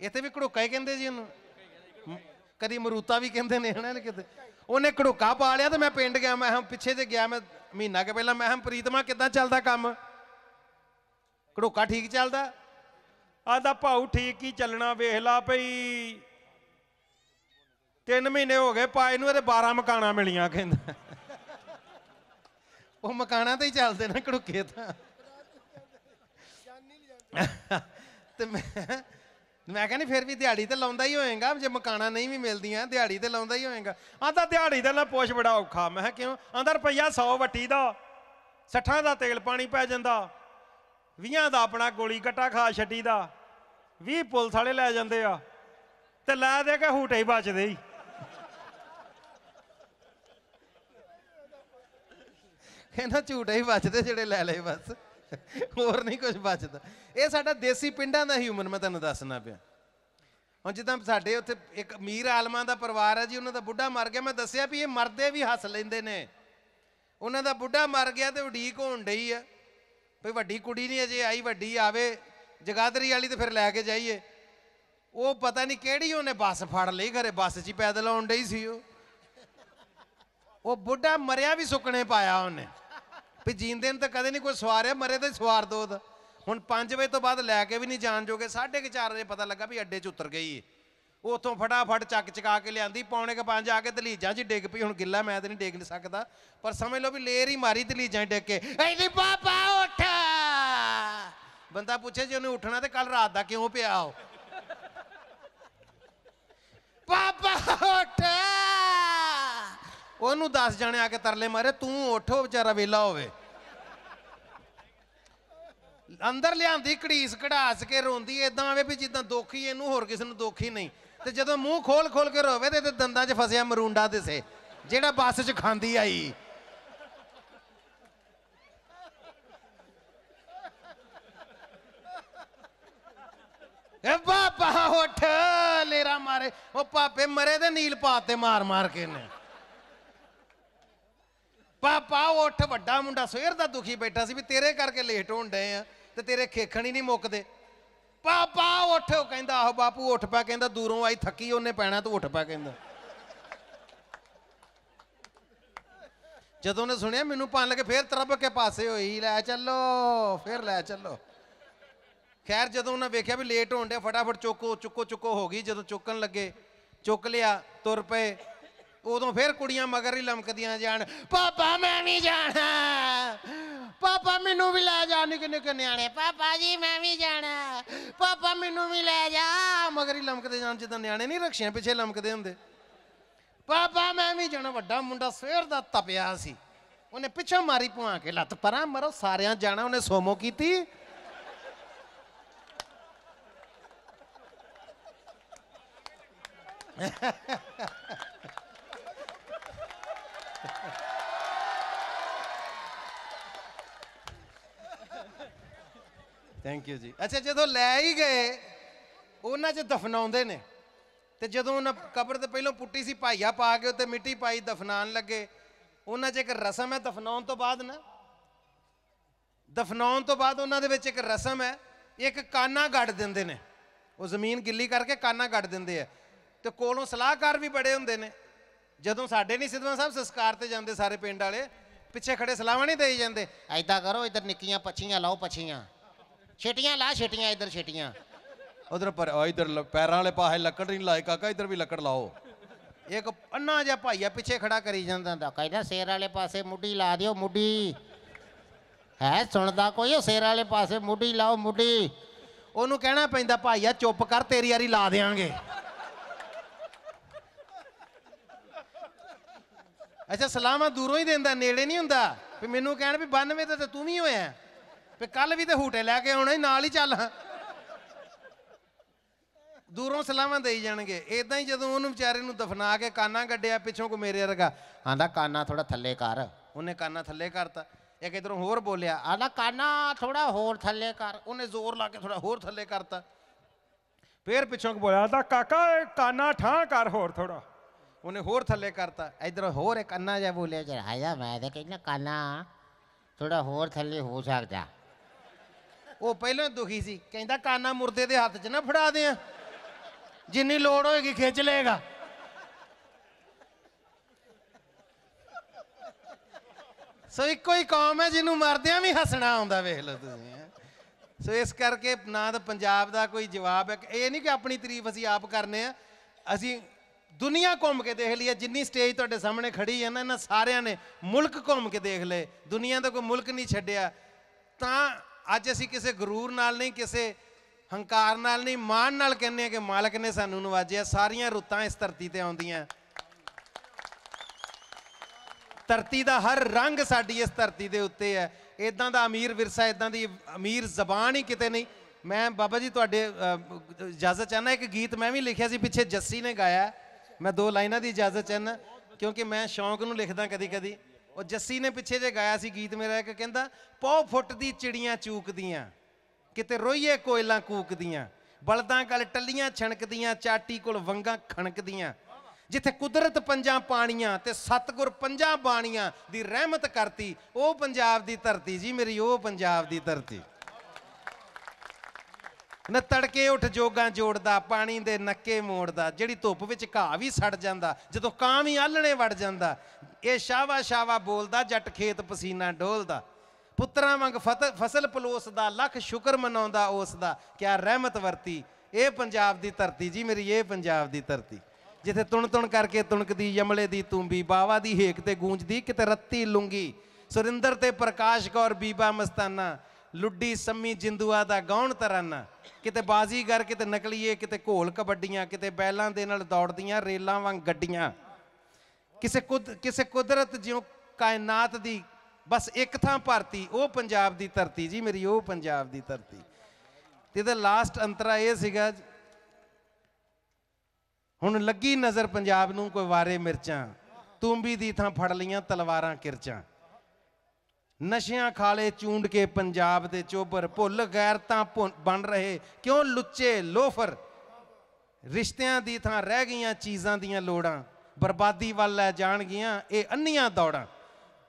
S2: ਇੱਥੇ ਵੀ ਘੜੂਕਾ ਹੀ ਕਹਿੰਦੇ ਜੀ ਉਹਨੂੰ ਕਦੀ ਮਰੂਤਾ ਵੀ ਕਹਿੰਦੇ ਨੇ ਹਨਾ ਕਿਤੇ ਉਹਨੇ ਘੜੂਕਾ ਪਾ ਲਿਆ ਤੇ ਮੈਂ ਪਿੰਡ ਗਿਆ ਮੈਂ ਪਿੱਛੇ ਤੇ ਗਿਆ ਮੈਂ ਮਹੀਨਾ ਕੇ ਪਹਿਲਾਂ ਮੈਂ ਹਮ ਪ੍ਰੀਤਮਾ ਕਿਦਾਂ ਚੱਲਦਾ ਕੰਮ ਘੜੋਕਾ ਠੀਕ ਚੱਲਦਾ ਆਂਦਾ ਭਾਉ ਠੀਕ ਹੀ ਚੱਲਣਾ ਵੇਖ ਲਾ ਭਈ ਤਿੰਨ ਮਹੀਨੇ ਹੋ ਗਏ ਪਾਏ ਨੂੰ ਇਹਦੇ 12 ਮਕਾਨਾ ਮਿਲੀਆਂ ਕਹਿੰਦਾ ਉਹ ਮਕਾਨਾ ਤੇ ਹੀ ਚੱਲਦੇ ਨਾ ਘੜੋਕੇ ਤਾਂ ਤੇ ਮੈਂ ਮੈਂ ਕਹਿੰਦੀ ਫਿਰ ਵੀ ਦਿਹਾੜੀ ਤੇ ਲਾਉਂਦਾ ਹੀ ਹੋਏਗਾ ਜੇ ਮਕਾਨਾ ਨਹੀਂ ਵੀ ਮਿਲਦੀਆਂ ਦਿਹਾੜੀ ਤੇ ਲਾਉਂਦਾ ਹੀ ਹੋਏਗਾ ਆਂਦਾ ਦਿਹਾੜੀ ਦਾ ਨਾ ਪੁੱਛ ਬੜਾ ਔਖਾ ਮੈਂ ਕਿਉਂ ਆਂਦਾ ਰੁਪਈਆ 100 ਵੱਟੀ ਦਾ ਸੱਠਾਂ ਦਾ ਤੇਲ ਪਾਣੀ ਪੈ ਜਾਂਦਾ 20 ਦਾ ਆਪਣਾ ਗੋਲੀ ਕਟਾ ਖਾ ਛੱਡੀ ਦਾ 20 ਪੁਲਿਸ ਵਾਲੇ ਲੈ ਜਾਂਦੇ ਆ ਤੇ ਲੈ ਦੇ ਕੇ ਹੂਟੇ ਹੀ ਬਚਦੇ ਹੀ ਇਹਨਾਂ ਝੂਟੇ ਹੀ ਬਚਦੇ ਜਿਹੜੇ ਲੈ ਲਏ ਬਸ ਹੋਰ ਨਹੀਂ ਕੁਝ ਬਚਦਾ ਇਹ ਸਾਡਾ ਦੇਸੀ ਪਿੰਡਾਂ ਦਾ ਹਿਊਮਨ ਮੈਂ ਤੁਹਾਨੂੰ ਦੱਸਣਾ ਪਿਆ ਹੁਣ ਜਿੱਦਾਂ ਸਾਡੇ ਉੱਥੇ ਇੱਕ ਅਮੀਰ ਆਲਮਾਂ ਦਾ ਪਰਿਵਾਰ ਹੈ ਜੀ ਉਹਨਾਂ ਦਾ ਬੁੱਢਾ ਮਰ ਗਿਆ ਮੈਂ ਦੱਸਿਆ ਵੀ ਇਹ ਮਰਦੇ ਵੀ ਹੱਸ ਲੈਂਦੇ ਨੇ ਉਹਨਾਂ ਦਾ ਬੁੱਢਾ ਮਰ ਗਿਆ ਤੇ ਉਡੀਕ ਹੋਣ ਡਈ ਆ ਭਈ ਵੱਡੀ ਕੁੜੀ ਨਹੀਂ ਅਜੇ ਆਈ ਵੱਡੀ ਆਵੇ ਜਗਾਦਰੀ ਵਾਲੀ ਤੇ ਫਿਰ ਲੈ ਕੇ ਜਾਈਏ ਉਹ ਪਤਾ ਨਹੀਂ ਕਿਹੜੀ ਉਹਨੇ ਬੱਸ ਫੜ ਲਈ ਘਰੇ ਬੱਸ 'ਚ ਹੀ ਪੈਦਲ ਆਉਣ ਡਈ ਸੀ ਉਹ ਉਹ ਬੁੱਢਾ ਮਰਿਆ ਵੀ ਸੁੱਕਣੇ ਪਾਇਆ ਉਹਨੇ ਵੀ ਜੀਂਦੇ ਨੂੰ ਤਾਂ ਕਦੇ ਨਹੀਂ ਕੋਈ ਸਵਾਰਿਆ ਮਰੇ ਤੇ ਸਵਾਰ ਦੋ ਹੁਣ 5 ਵਜੇ ਤੋਂ ਬਾਅਦ ਲੈ ਕੇ ਵੀ ਨਹੀਂ ਜਾਣ ਜੋਗੇ 4:30 ਵਜੇ ਪਤਾ ਲੱਗਾ ਵੀ ਅੱਡੇ 'ਚ ਉਤਰ ਗਈ ਏ ਉਥੋਂ ਫਟਾਫਟ ਚੱਕ ਚਕਾ ਕੇ ਲਿਆਂਦੀ ਪੌਣੇ ਕ ਪੰਜ ਆ ਕੇ ਦਲੀਜਾਂ 'ਚ ਡਿੱਗ ਪਈ ਹੁਣ ਗਿੱਲਾ ਮੈਂ ਤੇ ਨਹੀਂ ਡਿੱਗ ਨਹੀਂ ਸਕਦਾ ਪਰ ਸਮਝ ਲਓ ਵੀ ਲੇਰ ਹੀ ਮਾਰੀ ਦਲੀਜਾਂ 'ਚ ਡਿੱਗ ਕੇ ਐਨੀ ਬਾਬਾ ਉੱਠ ਬੰਦਾ ਪੁੱਛੇ ਜੇ ਉਹਨੇ ਉੱਠਣਾ ਤੇ ਕੱਲ ਰਾਤ ਦਾ ਕਿਉਂ ਪਿਆ ਹੋ ਬਾਬਾ ਉੱਠ ਉਹਨੂੰ ਦੱਸ ਜਾਣੇ ਆ ਕੇ ਤਰਲੇ ਮਾਰੇ ਤੂੰ ਉੱਠੋ ਵਿਚਾਰਾ ਵੇਲਾ ਹੋਵੇ ਅੰਦਰ ਲਿਆਂਦੀ ਕੜੀਸ ਕਢਾਸ ਕੇ ਰੋਂਦੀ ਐਦਾਂ ਆਵੇ ਵੀ ਜਿੱਦਾਂ ਦੁੱਖ ਹੀ ਇਹਨੂੰ ਹੋਰ ਕਿਸੇ ਨੂੰ ਦੁੱਖ ਹੀ ਨਹੀਂ ਤੇ ਜਦੋਂ ਮੂੰਹ ਖੋਲ ਖੋਲ ਕੇ ਰੋਵੇ ਤੇ ਦੰਦਾਂ 'ਚ ਫਸਿਆ ਮਰੂੰਡਾ ਦਿਸੇ ਜਿਹੜਾ ਬੱਸ 'ਚ ਖਾਂਦੀ ਆਈ ਏ ਬਾਪਾ ਉੱਠ ਲੇਰਾ ਮਾਰੇ ਉਹ ਪਾਪੇ ਮਰੇ ਤੇ ਨੀਲ ਪਾਤੇ ਤੇ ਮਾਰ ਮਾਰ ਕੇ ਨੇ ਪਾਪਾ ਉੱਠ ਵੱਡਾ ਮੁੰਡਾ ਸਵੇਰ ਦਾ ਦੁਖੀ ਬੈਠਾ ਸੀ ਵੀ ਤੇਰੇ ਕਰਕੇ ਲੇਟ ਹੋਣ ਡਏ ਆ ਤੇ ਤੇਰੇ ਖੇਖਣ ਹੀ ਨਹੀਂ ਮੁੱਕਦੇ ਪਾਪਾ ਉੱਠ ਉਹ ਕਹਿੰਦਾ ਆਹ ਬਾਪੂ ਉੱਠ ਪਾ ਕਹਿੰਦਾ ਦੂਰੋਂ ਆਈ ਥੱਕੀ ਉਹਨੇ ਪੈਣਾ ਤੂੰ ਉੱਠ ਪਾ ਕਹਿੰਦਾ ਜਦੋਂ ਨੇ ਸੁਣਿਆ ਮੈਨੂੰ ਪਾਣ ਲੱਗੇ ਫੇਰ ਤਰਬ ਕੇ ਪਾਸੇ ਹੋਈ ਲੈ ਚੱਲੋ ਫੇਰ ਲੈ ਚੱਲੋ ਖੈਰ ਜਦੋਂ ਉਹਨਾਂ ਵੇਖਿਆ ਵੀ ਲੇਟ ਹੋਣ ਡਿਆ ਫਟਾਫਟ ਚੁੱਕੋ ਚੁੱਕੋ ਚੁੱਕੋ ਹੋ ਗਈ ਜਦੋਂ ਚੁੱਕਣ ਲੱਗੇ ਚੁੱਕ ਲਿਆ ਤੁਰ ਪਏ ਉਦੋਂ ਫੇਰ ਕੁੜੀਆਂ ਮਗਰ ਹੀ ਲਮਕਦੀਆਂ ਜਾਣ ਪਾਪਾ ਮੈਂ ਨਹੀਂ ਜਾਣਾ ਮੈਨੂੰ ਵੀ ਲੈ ਜਾ ਨਿੱਕੇ ਨਿੱਕੇ ਨਿਆਣੇ ਪਾਪਾ ਜੀ ਮੈਂ ਵੀ ਜਾਣਾ ਪਾਪਾ ਮੈਨੂੰ ਵੀ ਲੈ ਜਾ ਮਗਰ ਹੀ ਲਮਕਦੇ ਜਾਣ ਜਿੱਦਾਂ ਨਿਆਣੇ ਨਹੀਂ ਰਖਸ਼ੇ ਪਿੱਛੇ ਲਮਕਦੇ ਹੁੰਦੇ ਪਾਪਾ ਮੈਂ ਵੀ ਜਾਣਾ ਵੱਡਾ ਮੁੰਡਾ ਸਵੇਰ ਦਾ ਤਪਿਆ ਸੀ ਉਹਨੇ ਪਿੱਛੇ ਮਾਰੀ ਪੁਆ ਕੇ ਲੱਤ ਪਰਾਂ ਮਰੋ ਸਾਰਿਆਂ ਜਾਣਾ ਉਹਨੇ ਸੋਮੋ ਕੀਤੀ
S1: Ha ha ha ha. Thank you ਜੀ
S2: ਅੱਛਾ ਜਦੋਂ ਲੈ ਹੀ ਗਏ ਉਹਨਾਂ 'ਚ ਦਫਨਾਉਂਦੇ ਨੇ ਤੇ ਜਦੋਂ ਉਹਨਾਂ ਕਬਰ ਤੇ ਪਹਿਲਾਂ ਪੁੱਟੀ ਸੀ ਭਾਈਆ ਪਾ ਕੇ ਉੱਤੇ ਮਿੱਟੀ ਪਾਈ ਦਫਨਾਨ ਲੱਗੇ ਉਹਨਾਂ 'ਚ ਇੱਕ ਰਸਮ ਹੈ ਦਫਨਾਉਣ ਤੋਂ ਬਾਅਦ ਨਾ ਦਫਨਾਉਣ ਤੋਂ ਬਾਅਦ ਉਹਨਾਂ ਦੇ ਵਿੱਚ ਇੱਕ ਰਸਮ ਹੈ ਇੱਕ ਕਾਨਾ ਗੱਡ ਦਿੰਦੇ ਨੇ ਉਹ ਜ਼ਮੀਨ ਗਿੱਲੀ ਕਰਕੇ ਕਾਨਾ ਗੱਡ ਦਿੰਦੇ ਆ ਤੇ ਕੋਲੋਂ ਸਲਾਹਕਾਰ ਵੀ ਬੜੇ ਹੁੰਦੇ ਨੇ ਜਦੋਂ ਸਾਡੇ ਨਹੀਂ ਸਿਧਵਾਨ ਸਾਹਿਬ ਸੰਸਕਾਰ ਤੇ ਜਾਂਦੇ ਸਾਰੇ ਪਿੰਡ ਵਾਲੇ ਪਿੱਛੇ ਖੜੇ ਸਲਾਹਾਂ ਨਹੀਂ ਦੇਈ ਜਾਂਦੇ ਐਦਾਂ ਕਰੋ ਇਧਰ ਨਿੱਕੀਆਂ ਪੱਛੀਆਂ ਲਾਓ ਪੱਛੀਆਂ ਛੇਟੀਆਂ ਲਾ ਛੇਟੀਆਂ ਇਧਰ ਛੇਟੀਆਂ ਉਧਰ ਪਰ ਇਧਰ ਪੈਰਾਂ ਵਾਲੇ ਪਾਸੇ ਲੱਕੜ ਨਹੀਂ ਲਾਏ ਕਾਕਾ ਇਧਰ ਵੀ ਲੱਕੜ ਲਾਓ ਇੱਕ ਅੰਨਾ ਜਿਹਾ ਭਾਈਆ ਪਿੱਛੇ ਖੜਾ ਕਰੀ ਜਾਂਦਾ ਹੁੰਦਾ ਕਹਿੰਦਾ ਸੇਰ ਵਾਲੇ ਪਾਸੇ ਮੁੱਢੀ ਲਾ ਦਿਓ ਮੁੱਢੀ ਹੈ ਸੁਣਦਾ ਕੋਈ ਉਹ ਸੇਰ ਵਾਲੇ ਪਾਸੇ ਮੁੱਢੀ ਲਾਓ ਮੁੱਢੀ ਉਹਨੂੰ ਕਹਿਣਾ ਪੈਂਦਾ ਭਾਈਆ ਚੁੱਪ ਕਰ ਤੇਰੀ ਵਾਰੀ ਲਾ ਦੇਾਂਗੇ ਅੱਛਾ ਸਲਾਮਾ ਦੂਰੋਂ ਹੀ ਦਿੰਦਾ ਨੇੜੇ ਨਹੀਂ ਹੁੰਦਾ ਵੀ ਮੈਨੂੰ ਕਹਿਣ ਵੀ 92 ਤੇ ਤੂੰ ਵੀ ਹੋਇਆ ਵੀ ਕੱਲ ਵੀ ਤੇ ਹੂਟੇ ਲੈ ਕੇ ਆਉਣਾ ਹੀ ਨਾਲ ਹੀ ਚੱਲ ਦੂਰੋਂ ਸਲਾਮਾਂ ਦੇਈ ਜਾਣਗੇ ਇਦਾਂ ਹੀ ਜਦੋਂ ਉਹਨੂੰ ਵਿਚਾਰੇ ਨੂੰ ਦਫਨਾ ਕੇ ਕਾਨਾ ਗੱਡਿਆ ਪਿੱਛੋਂ ਕੋ ਮੇਰੇ ਵਰਗਾ ਆਂਦਾ ਕਾਨਾ ਥੋੜਾ ਥੱਲੇ ਕਰ ਉਹਨੇ ਕਾਨਾ ਥੱਲੇ ਕਰਤਾ ਇੱਕ ਇਧਰੋਂ ਹੋਰ ਬੋਲਿਆ ਆਂਦਾ ਕਾਨਾ ਥੋੜਾ ਹੋਰ ਥੱਲੇ ਕਰ ਉਹਨੇ ਜ਼ੋਰ ਲਾ ਕੇ ਥੋੜਾ ਹੋਰ ਥੱਲੇ ਕਰਤਾ ਫੇਰ ਪਿੱਛੋਂ ਕੋ ਬੋਲਿਆ ਆਂਦਾ ਕਾਕਾ ਕਾਨਾ ਠਾਂ ਕਰ ਹੋਰ ਥੋੜਾ ਉਹਨੇ ਹੋਰ ਥੱਲੇ ਕਰਤਾ ਇਧਰ ਹੋਰ ਇੱਕ ਅੰਨਾ ਜਿਹਾ ਬੋਲਿਆ ਜਰਾ ਆਇਆ ਮੈਂ ਤੇ ਕਹਿੰਦਾ ਕਾਨਾ ਥੋੜਾ ਹੋਰ ਥੱਲੇ ਹੋ ਸਕਦਾ ਉਹ ਪਹਿਲਾਂ ਦੁਖੀ ਸੀ ਕਹਿੰਦਾ ਕਾਨਾ ਮੁਰਦੇ ਦੇ ਹੱਥ 'ਚ ਨਾ ਫੜਾ ਦੇ ਆ ਜਿੰਨੀ ਲੋੜ ਹੋਏਗੀ ਖਿੱਚ ਲਏਗਾ ਸੋ ਇੱਕੋ ਹੀ ਕੌਮ ਹੈ ਜਿਹਨੂੰ ਮਰਦਿਆਂ ਵੀ ਹੱਸਣਾ ਆਉਂਦਾ ਵੇਖ ਲਓ ਤੁਸੀਂ ਸੋ ਇਸ ਕਰਕੇ ਨਾ ਤਾਂ ਪੰਜਾਬ ਦਾ ਕੋਈ ਜਵਾਬ ਹੈ ਇਹ ਨਹੀਂ ਕਿ ਆਪਣੀ ਤਾਰੀਫ ਅਸੀਂ ਆਪ ਕਰਨੇ ਆ ਅਸੀਂ ਦੁਨੀਆ ਘੁੰਮ ਕੇ ਦੇਖ ਲਈ ਜਿੰਨੀ ਸਟੇਜ ਤੁਹਾਡੇ ਸਾਹਮਣੇ ਖੜੀ ਹੈ ਨਾ ਇਹਨਾਂ ਸਾਰਿਆਂ ਨੇ ਮੁਲਕ ਘੁੰਮ ਕੇ ਦੇਖ ਲਏ ਦੁਨੀਆ ਦਾ ਕੋਈ ਮੁਲਕ ਨਹੀਂ ਛੱਡਿਆ ਤਾਂ ਅੱਜ ਅਸੀਂ ਕਿਸੇ ਗਰੂਰ ਨਾਲ ਨਹੀਂ ਕਿਸੇ ਹੰਕਾਰ ਨਾਲ ਨਹੀਂ ਮਾਣ ਨਾਲ ਕਹਿੰਦੇ ਆ ਕਿ ਮਾਲਕ ਨੇ ਸਾਨੂੰ ਨਵਾਜਿਆ ਸਾਰੀਆਂ ਰੁੱਤਾਂ ਇਸ ਧਰਤੀ ਤੇ ਆਉਂਦੀਆਂ ਧਰਤੀ ਦਾ ਹਰ ਰੰਗ ਸਾਡੀ ਇਸ ਧਰਤੀ ਦੇ ਉੱਤੇ ਹੈ ਇਦਾਂ ਦਾ ਅਮੀਰ ਵਿਰਸਾ ਇਦਾਂ ਦੀ ਅਮੀਰ ਜ਼ਬਾਨ ਹੀ ਕਿਤੇ ਨਹੀਂ ਮੈਂ ਬਾਬਾ ਜੀ ਤੁਹਾਡੇ ਇਜਾਜ਼ਤ ਚਾਹਨਾ ਇੱਕ ਗੀਤ ਮੈਂ ਵੀ ਲਿਖਿਆ ਸੀ ਪਿੱਛੇ ਜੱਸੀ ਨੇ ਗਾਇਆ ਮੈਂ ਦੋ ਲਾਈਨਾਂ ਦੀ ਇਜਾਜ਼ਤ ਚਾਹਨਾ ਕਿਉਂਕਿ ਮੈਂ ਸ਼ੌਂਕ ਨੂੰ ਲਿਖਦਾ ਕਦੀ ਕਦੀ ਉਹ ਜੱਸੀ ਨੇ ਪਿੱਛੇ ਜੇ ਗਾਇਆ ਸੀ ਗੀਤ ਮੇਰਾ ਇੱਕ ਕਹਿੰਦਾ ਪੌ ਫੁੱਟ ਦੀ ਚਿੜੀਆਂ ਚੂਕਦੀਆਂ ਕਿਤੇ ਰੋਈਏ ਕੋਇਲਾਂ ਕੂਕਦੀਆਂ ਬਲਦਾਂ ਗਲ ਟੱਲੀਆਂ ਛਣਕਦੀਆਂ ਚਾਟੀ ਕੋਲ ਵੰਗਾ ਖਣਕਦੀਆਂ ਜਿੱਥੇ ਕੁਦਰਤ ਪੰਜਾਂ ਪਾਣੀਆਂ ਤੇ ਸਤਗੁਰ ਪੰਜਾਂ ਬਾਣੀਆਂ ਦੀ ਰਹਿਮਤ ਕਰਤੀ ਉਹ ਪੰਜਾਬ ਦੀ ਧਰਤੀ ਜੀ ਮੇਰੀ ਉਹ ਪੰਜਾਬ ਦੀ ਧਰਤੀ ਨਾ ਤੜਕੇ ਉੱਠ ਜੋਗਾ ਜੋੜਦਾ ਪਾਣੀ ਦੇ ਨੱਕੇ ਮੋੜਦਾ ਜਿਹੜੀ ਧੁੱਪ ਵਿੱਚ ਘਾਹ ਵੀ ਸੜ ਜਾਂਦਾ ਜਦੋਂ ਕਾਂ ਵੀ ਆਲਣੇ ਵੜ ਜਾਂਦਾ ਇਹ ਸ਼ਾਵਾ ਸ਼ਾਵਾ ਬੋਲਦਾ ਜੱਟ ਖੇਤ ਪਸੀਨਾ ਡੋਲਦਾ ਪੁੱਤਰਾਂ ਵਾਂਗ ਫਸਲ ਪਲੋਸ ਦਾ ਲੱਖ ਸ਼ੁਕਰ ਮਨਾਉਂਦਾ ਉਸ ਦਾ ਕਿਆ ਰਹਿਮਤ ਵਰਤੀ ਇਹ ਪੰਜਾਬ ਦੀ ਧਰਤੀ ਜੀ ਮੇਰੀ ਇਹ ਪੰਜਾਬ ਦੀ ਧਰਤੀ ਜਿੱਥੇ ਤੁਣ ਤੁਣ ਕਰਕੇ ਤੁਣਕਦੀ ਯਮਲੇ ਦੀ ਤੂੰਬੀ ਬਾਵਾ ਦੀ ਹੇਕ ਤੇ ਗੂੰਜਦੀ ਕਿਤੇ ਰੱਤੀ ਲੁੰਗੀ ਸੁਰਿੰਦਰ ਤੇ ਪ੍ਰਕਾਸ਼ ਕੌਰ ਬੀਬਾ ਮਸਤਾਨਾ ਲੁੱਡੀ ਸੰਮੀ ਜਿੰਦੂਆ ਦਾ ਗਾਉਣ ਤਰਾਨਾ ਕਿਤੇ ਬਾਜ਼ੀਗਰ ਕਿਤੇ ਨਕਲੀਏ ਕਿਤੇ ਘੋਲ ਕਬੱਡੀਆਂ ਕਿਤੇ ਬੈਲਾਂ ਦੇ ਨਾਲ ਦੌੜਦੀਆਂ ਰੇਲਾਂ ਵਾਂਗ ਗੱਡੀਆਂ ਕਿਸੇ ਕੁਦ ਕਿਸੇ ਕੁਦਰਤ ਜਿਉਂ ਕਾਇਨਾਤ ਦੀ ਬਸ ਇੱਕ ਥਾਂ ਭਰਤੀ ਉਹ ਪੰਜਾਬ ਦੀ ਧਰਤੀ ਜੀ ਮੇਰੀ ਉਹ ਪੰਜਾਬ ਦੀ ਧਰਤੀ ਤੇ ਇਹਦਾ ਲਾਸਟ ਅੰਤਰਾ ਇਹ ਸੀਗਾ ਹੁਣ ਲੱਗੀ ਨਜ਼ਰ ਪੰਜਾਬ ਨੂੰ ਕੋਈ ਵਾਰੇ ਮਿਰਚਾਂ ਤੂੰਬੀ ਦੀ ਥਾਂ ਫੜ ਲੀਆਂ ਤਲਵਾਰਾਂ ਕਿਰਚਾਂ ਨਸ਼ਿਆਂ ਖਾਲੇ ਚੂੰਡ ਕੇ ਪੰਜਾਬ ਦੇ ਚੋਬਰ ਭੁੱਲ ਗੈਰਤਾਂ ਬਣ ਰਹੇ ਕਿਉਂ ਲੁੱਚੇ ਲੋਫਰ ਰਿਸ਼ਤਿਆਂ ਦੀ ਥਾਂ ਰਹਿ ਗਈਆਂ ਚੀਜ਼ਾਂ ਦੀਆਂ ਲੋੜਾਂ ਬਰਬਾਦੀ ਵੱਲ ਲੈ ਜਾਣਗੀਆਂ ਇਹ ਅੰਨੀਆਂ ਦੌੜਾਂ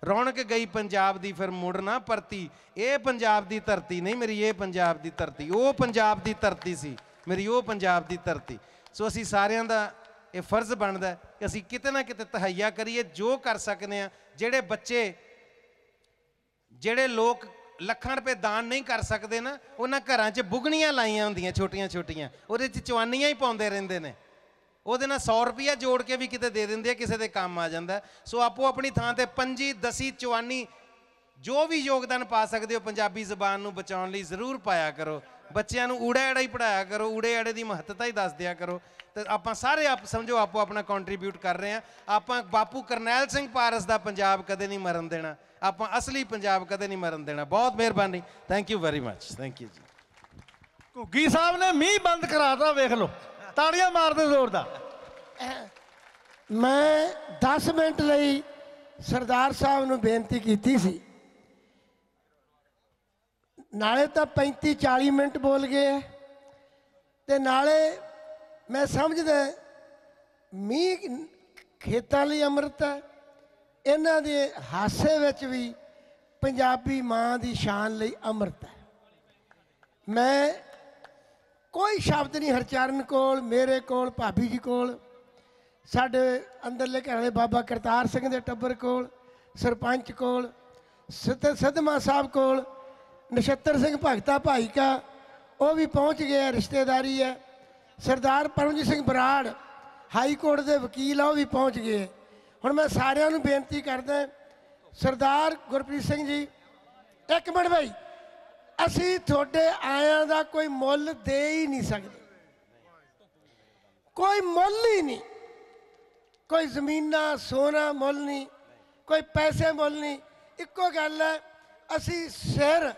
S2: ਰੌਣਕ ਗਈ ਪੰਜਾਬ ਦੀ ਫਿਰ ਮੁੜਨਾ ਪਰਤੀ ਇਹ ਪੰਜਾਬ ਦੀ ਧਰਤੀ ਨਹੀਂ ਮੇਰੀ ਇਹ ਪੰਜਾਬ ਦੀ ਧਰਤੀ ਉਹ ਪੰਜਾਬ ਦੀ ਧਰਤੀ ਸੀ ਮੇਰੀ ਉਹ ਪੰਜਾਬ ਦੀ ਧਰਤੀ ਸੋ ਅਸੀਂ ਸਾਰਿਆਂ ਦਾ ਇਹ ਫਰਜ਼ ਬਣਦਾ ਕਿ ਅਸੀਂ ਕਿਤੇ ਨਾ ਕਿਤੇ ਤਹਈਆ ਕਰੀਏ ਜੋ ਕਰ ਸਕਨੇ ਆ ਜਿਹੜੇ ਬੱਚੇ ਜਿਹੜੇ ਲੋਕ ਲੱਖਾਂ ਰੁਪਏ ਦਾਨ ਨਹੀਂ ਕਰ ਸਕਦੇ ਨਾ ਉਹਨਾਂ ਘਰਾਂ 'ਚ ਬੁਗਣੀਆਂ ਲਾਈਆਂ ਹੁੰਦੀਆਂ ਛੋਟੀਆਂ-ਛੋਟੀਆਂ ਉਹਦੇ 'ਚ ਚਵਾਨੀਆਂ ਹੀ ਪਾਉਂਦੇ ਰਹਿੰਦੇ ਨੇ ਉਹਦੇ ਨਾਲ 100 ਰੁਪਿਆ ਜੋੜ ਕੇ ਵੀ ਕਿਤੇ ਦੇ ਦਿੰਦੇ ਆ ਕਿਸੇ ਦੇ ਕੰਮ ਆ ਜਾਂਦਾ ਸੋ ਆਪੋ ਆਪਣੀ ਥਾਂ ਤੇ ਪੰਜੀ ਦਸੀ ਚਵਾਨੀ ਜੋ ਵੀ ਯੋਗਦਾਨ ਪਾ ਸਕਦੇ ਹੋ ਪੰਜਾਬੀ ਜ਼ਬਾਨ ਨੂੰ ਬਚਾਉਣ ਲਈ ਜ਼ਰੂਰ ਪਾਇਆ ਕਰੋ ਬੱਚਿਆਂ ਨੂੰ ਊੜਾ ਐੜਾ ਹੀ ਪੜਾਇਆ ਕਰੋ ਊੜੇ ਐੜੇ ਦੀ ਮਹੱਤਤਾ ਹੀ ਦੱਸ ਦਿਆ ਕਰੋ ਤੇ ਆਪਾਂ ਸਾਰੇ ਆਪ ਸਮਝੋ ਆਪੋ ਆਪਣਾ ਕੰਟਰੀਬਿਊਟ ਕਰ ਰਹੇ ਆ ਆਪਾਂ ਬਾਪੂ ਕਰਨੈਲ ਸਿੰਘ ਪਾਰਸ ਦਾ ਪੰਜਾਬ ਕਦੇ ਨਹੀਂ ਮਰਨ ਦੇਣਾ ਆਪਾਂ ਅਸਲੀ ਪੰਜਾਬ ਕਦੇ ਨਹੀਂ ਮਰਨ ਦੇਣਾ ਬਹੁਤ ਮਿਹਰਬਾਨੀ thank you very much thank you ਜੀ ਘੁੱਗੀ ਸਾਹਿਬ ਨੇ ਮੀਂਹ ਬੰਦ ਕਰਾਤਾ ਵੇਖ ਲਓ ਤਾੜੀਆਂ ਮਾਰਦੇ ਜ਼ੋਰ ਦਾ
S1: ਮੈਂ 10 ਮਿੰਟ ਲਈ ਸਰਦਾਰ ਸਾਹਿਬ ਨੂੰ ਬੇਨਤੀ ਕੀਤੀ ਸੀ ਨਾਲੇ ਤਾਂ 35 40 ਮਿੰਟ ਬੋਲ ਗਏ ਤੇ ਨਾਲੇ ਮੈਂ ਸਮਝਦਾ ਮੀਂਹ ਖੇਤਾਂ ਲਈ ਅੰਮ੍ਰਿਤ ਹੈ ਇਹਨਾਂ ਦੇ ਹਾਸੇ ਵਿੱਚ ਵੀ ਪੰਜਾਬੀ ਮਾਂ ਦੀ ਸ਼ਾਨ ਲਈ ਅੰਮ੍ਰਿਤ ਹੈ ਮੈਂ ਕੋਈ ਸ਼ਬਦ ਨਹੀਂ ਹਰਚਰਨ ਕੋਲ ਮੇਰੇ ਕੋਲ ਭਾਬੀ ਜੀ ਕੋਲ ਸਾਡੇ ਅੰਦਰਲੇ ਘਰ ਵਾਲੇ ਬਾਬਾ ਕਰਤਾਰ ਸਿੰਘ ਦੇ ਟੱਬਰ ਕੋਲ ਸਰਪੰਚ ਕੋਲ ਸਿੱਧ ਸਦਮਾ ਸਾਹਿਬ ਕੋਲ ਨਛੱਤਰ ਸਿੰਘ ਭਗਤਾ ਭਾਈ ਕਾ ਉਹ ਵੀ ਪਹੁੰਚ ਗਿਆ ਰਿਸ਼ਤੇਦਾਰੀ ਹੈ ਸਰਦਾਰ ਪਰਮਜੀਤ ਸਿੰਘ ਬਰਾੜ ਹਾਈ ਕੋਰਟ ਦੇ ਵਕੀਲ ਆ ਉਹ ਵੀ ਪਹੁੰਚ ਗਏ ਹੁਣ ਮੈਂ ਸਾਰਿਆਂ ਨੂੰ ਬੇਨਤੀ ਕਰਦਾ ਸਰਦਾਰ ਗੁਰਪ੍ਰੀਤ ਸਿੰਘ ਜੀ ਇੱਕ ਮਿੰਟ ਭਾਈ ਅਸੀਂ ਤੁਹਾਡੇ ਆਇਆਂ ਦਾ ਕੋਈ ਮੁੱਲ ਦੇ ਹੀ ਨਹੀਂ ਸਕਦੇ ਕੋਈ ਮੁੱਲ ਹੀ ਨਹੀਂ ਕੋਈ ਜ਼ਮੀਨਾਂ ਸੋਨਾ ਮੁੱਲ ਨਹੀਂ ਕੋਈ ਪੈਸੇ ਮੁੱਲ ਨਹੀਂ ਇੱਕੋ ਗੱਲ ਹੈ ਅਸੀਂ ਸਿਰ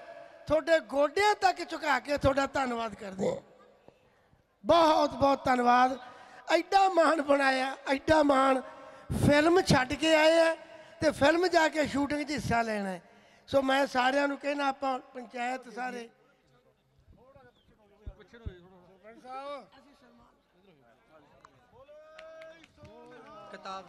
S1: ਤੁਹਾਡੇ ਗੋਡਿਆਂ ਤੱਕ ਝੁਕਾ ਕੇ ਤੁਹਾਡਾ ਧੰਨਵਾਦ ਕਰਦੇ ਹਾਂ ਬਹੁਤ ਬਹੁਤ ਧੰਨਵਾਦ ਐਡਾ ਮਾਣ ਬਣਾਇਆ ਐਡਾ ਮਾਣ ਫਿਲਮ ਛੱਡ ਕੇ ਆਏ ਆ ਤੇ ਫਿਲਮ ਜਾ ਕੇ ਸ਼ੂਟਿੰਗ 'ਚ ਹਿੱਸਾ ਲੈਣਾ ਹੈ ਸੋ ਮੈਂ ਸਾਰਿਆਂ ਨੂੰ ਕਹਿਣਾ ਆਪਾਂ ਪੰਚਾਇਤ ਸਾਰੇ ਕਿਤਾਬ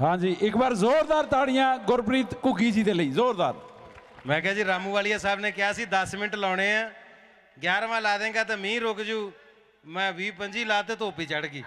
S2: ਹਾਂਜੀ ਇੱਕ ਵਾਰ ਜ਼ੋਰਦਾਰ ਤਾੜੀਆਂ ਗੁਰਪ੍ਰੀਤ ਕੁੱਗੀ ਜੀ ਦੇ ਲਈ ਜ਼ੋਰਦਾਰ ਮੈਂ ਕਿਹਾ ਜੀ ਰਾਮੂ ਵਾਲੀਆ ਸਾਹਿਬ ਨੇ ਕਿਹਾ ਸੀ 10 ਮਿੰਟ ਲਾਉਣੇ ਆ 11ਵਾਂ ਲਾ ਦੇਗਾ ਤਾਂ ਮੀਂਹ ਰੁਕ ਜੂ ਮੈਂ 20 25 ਲਾਤੇ ਧੋਪੀ ਚੜ ਗਈ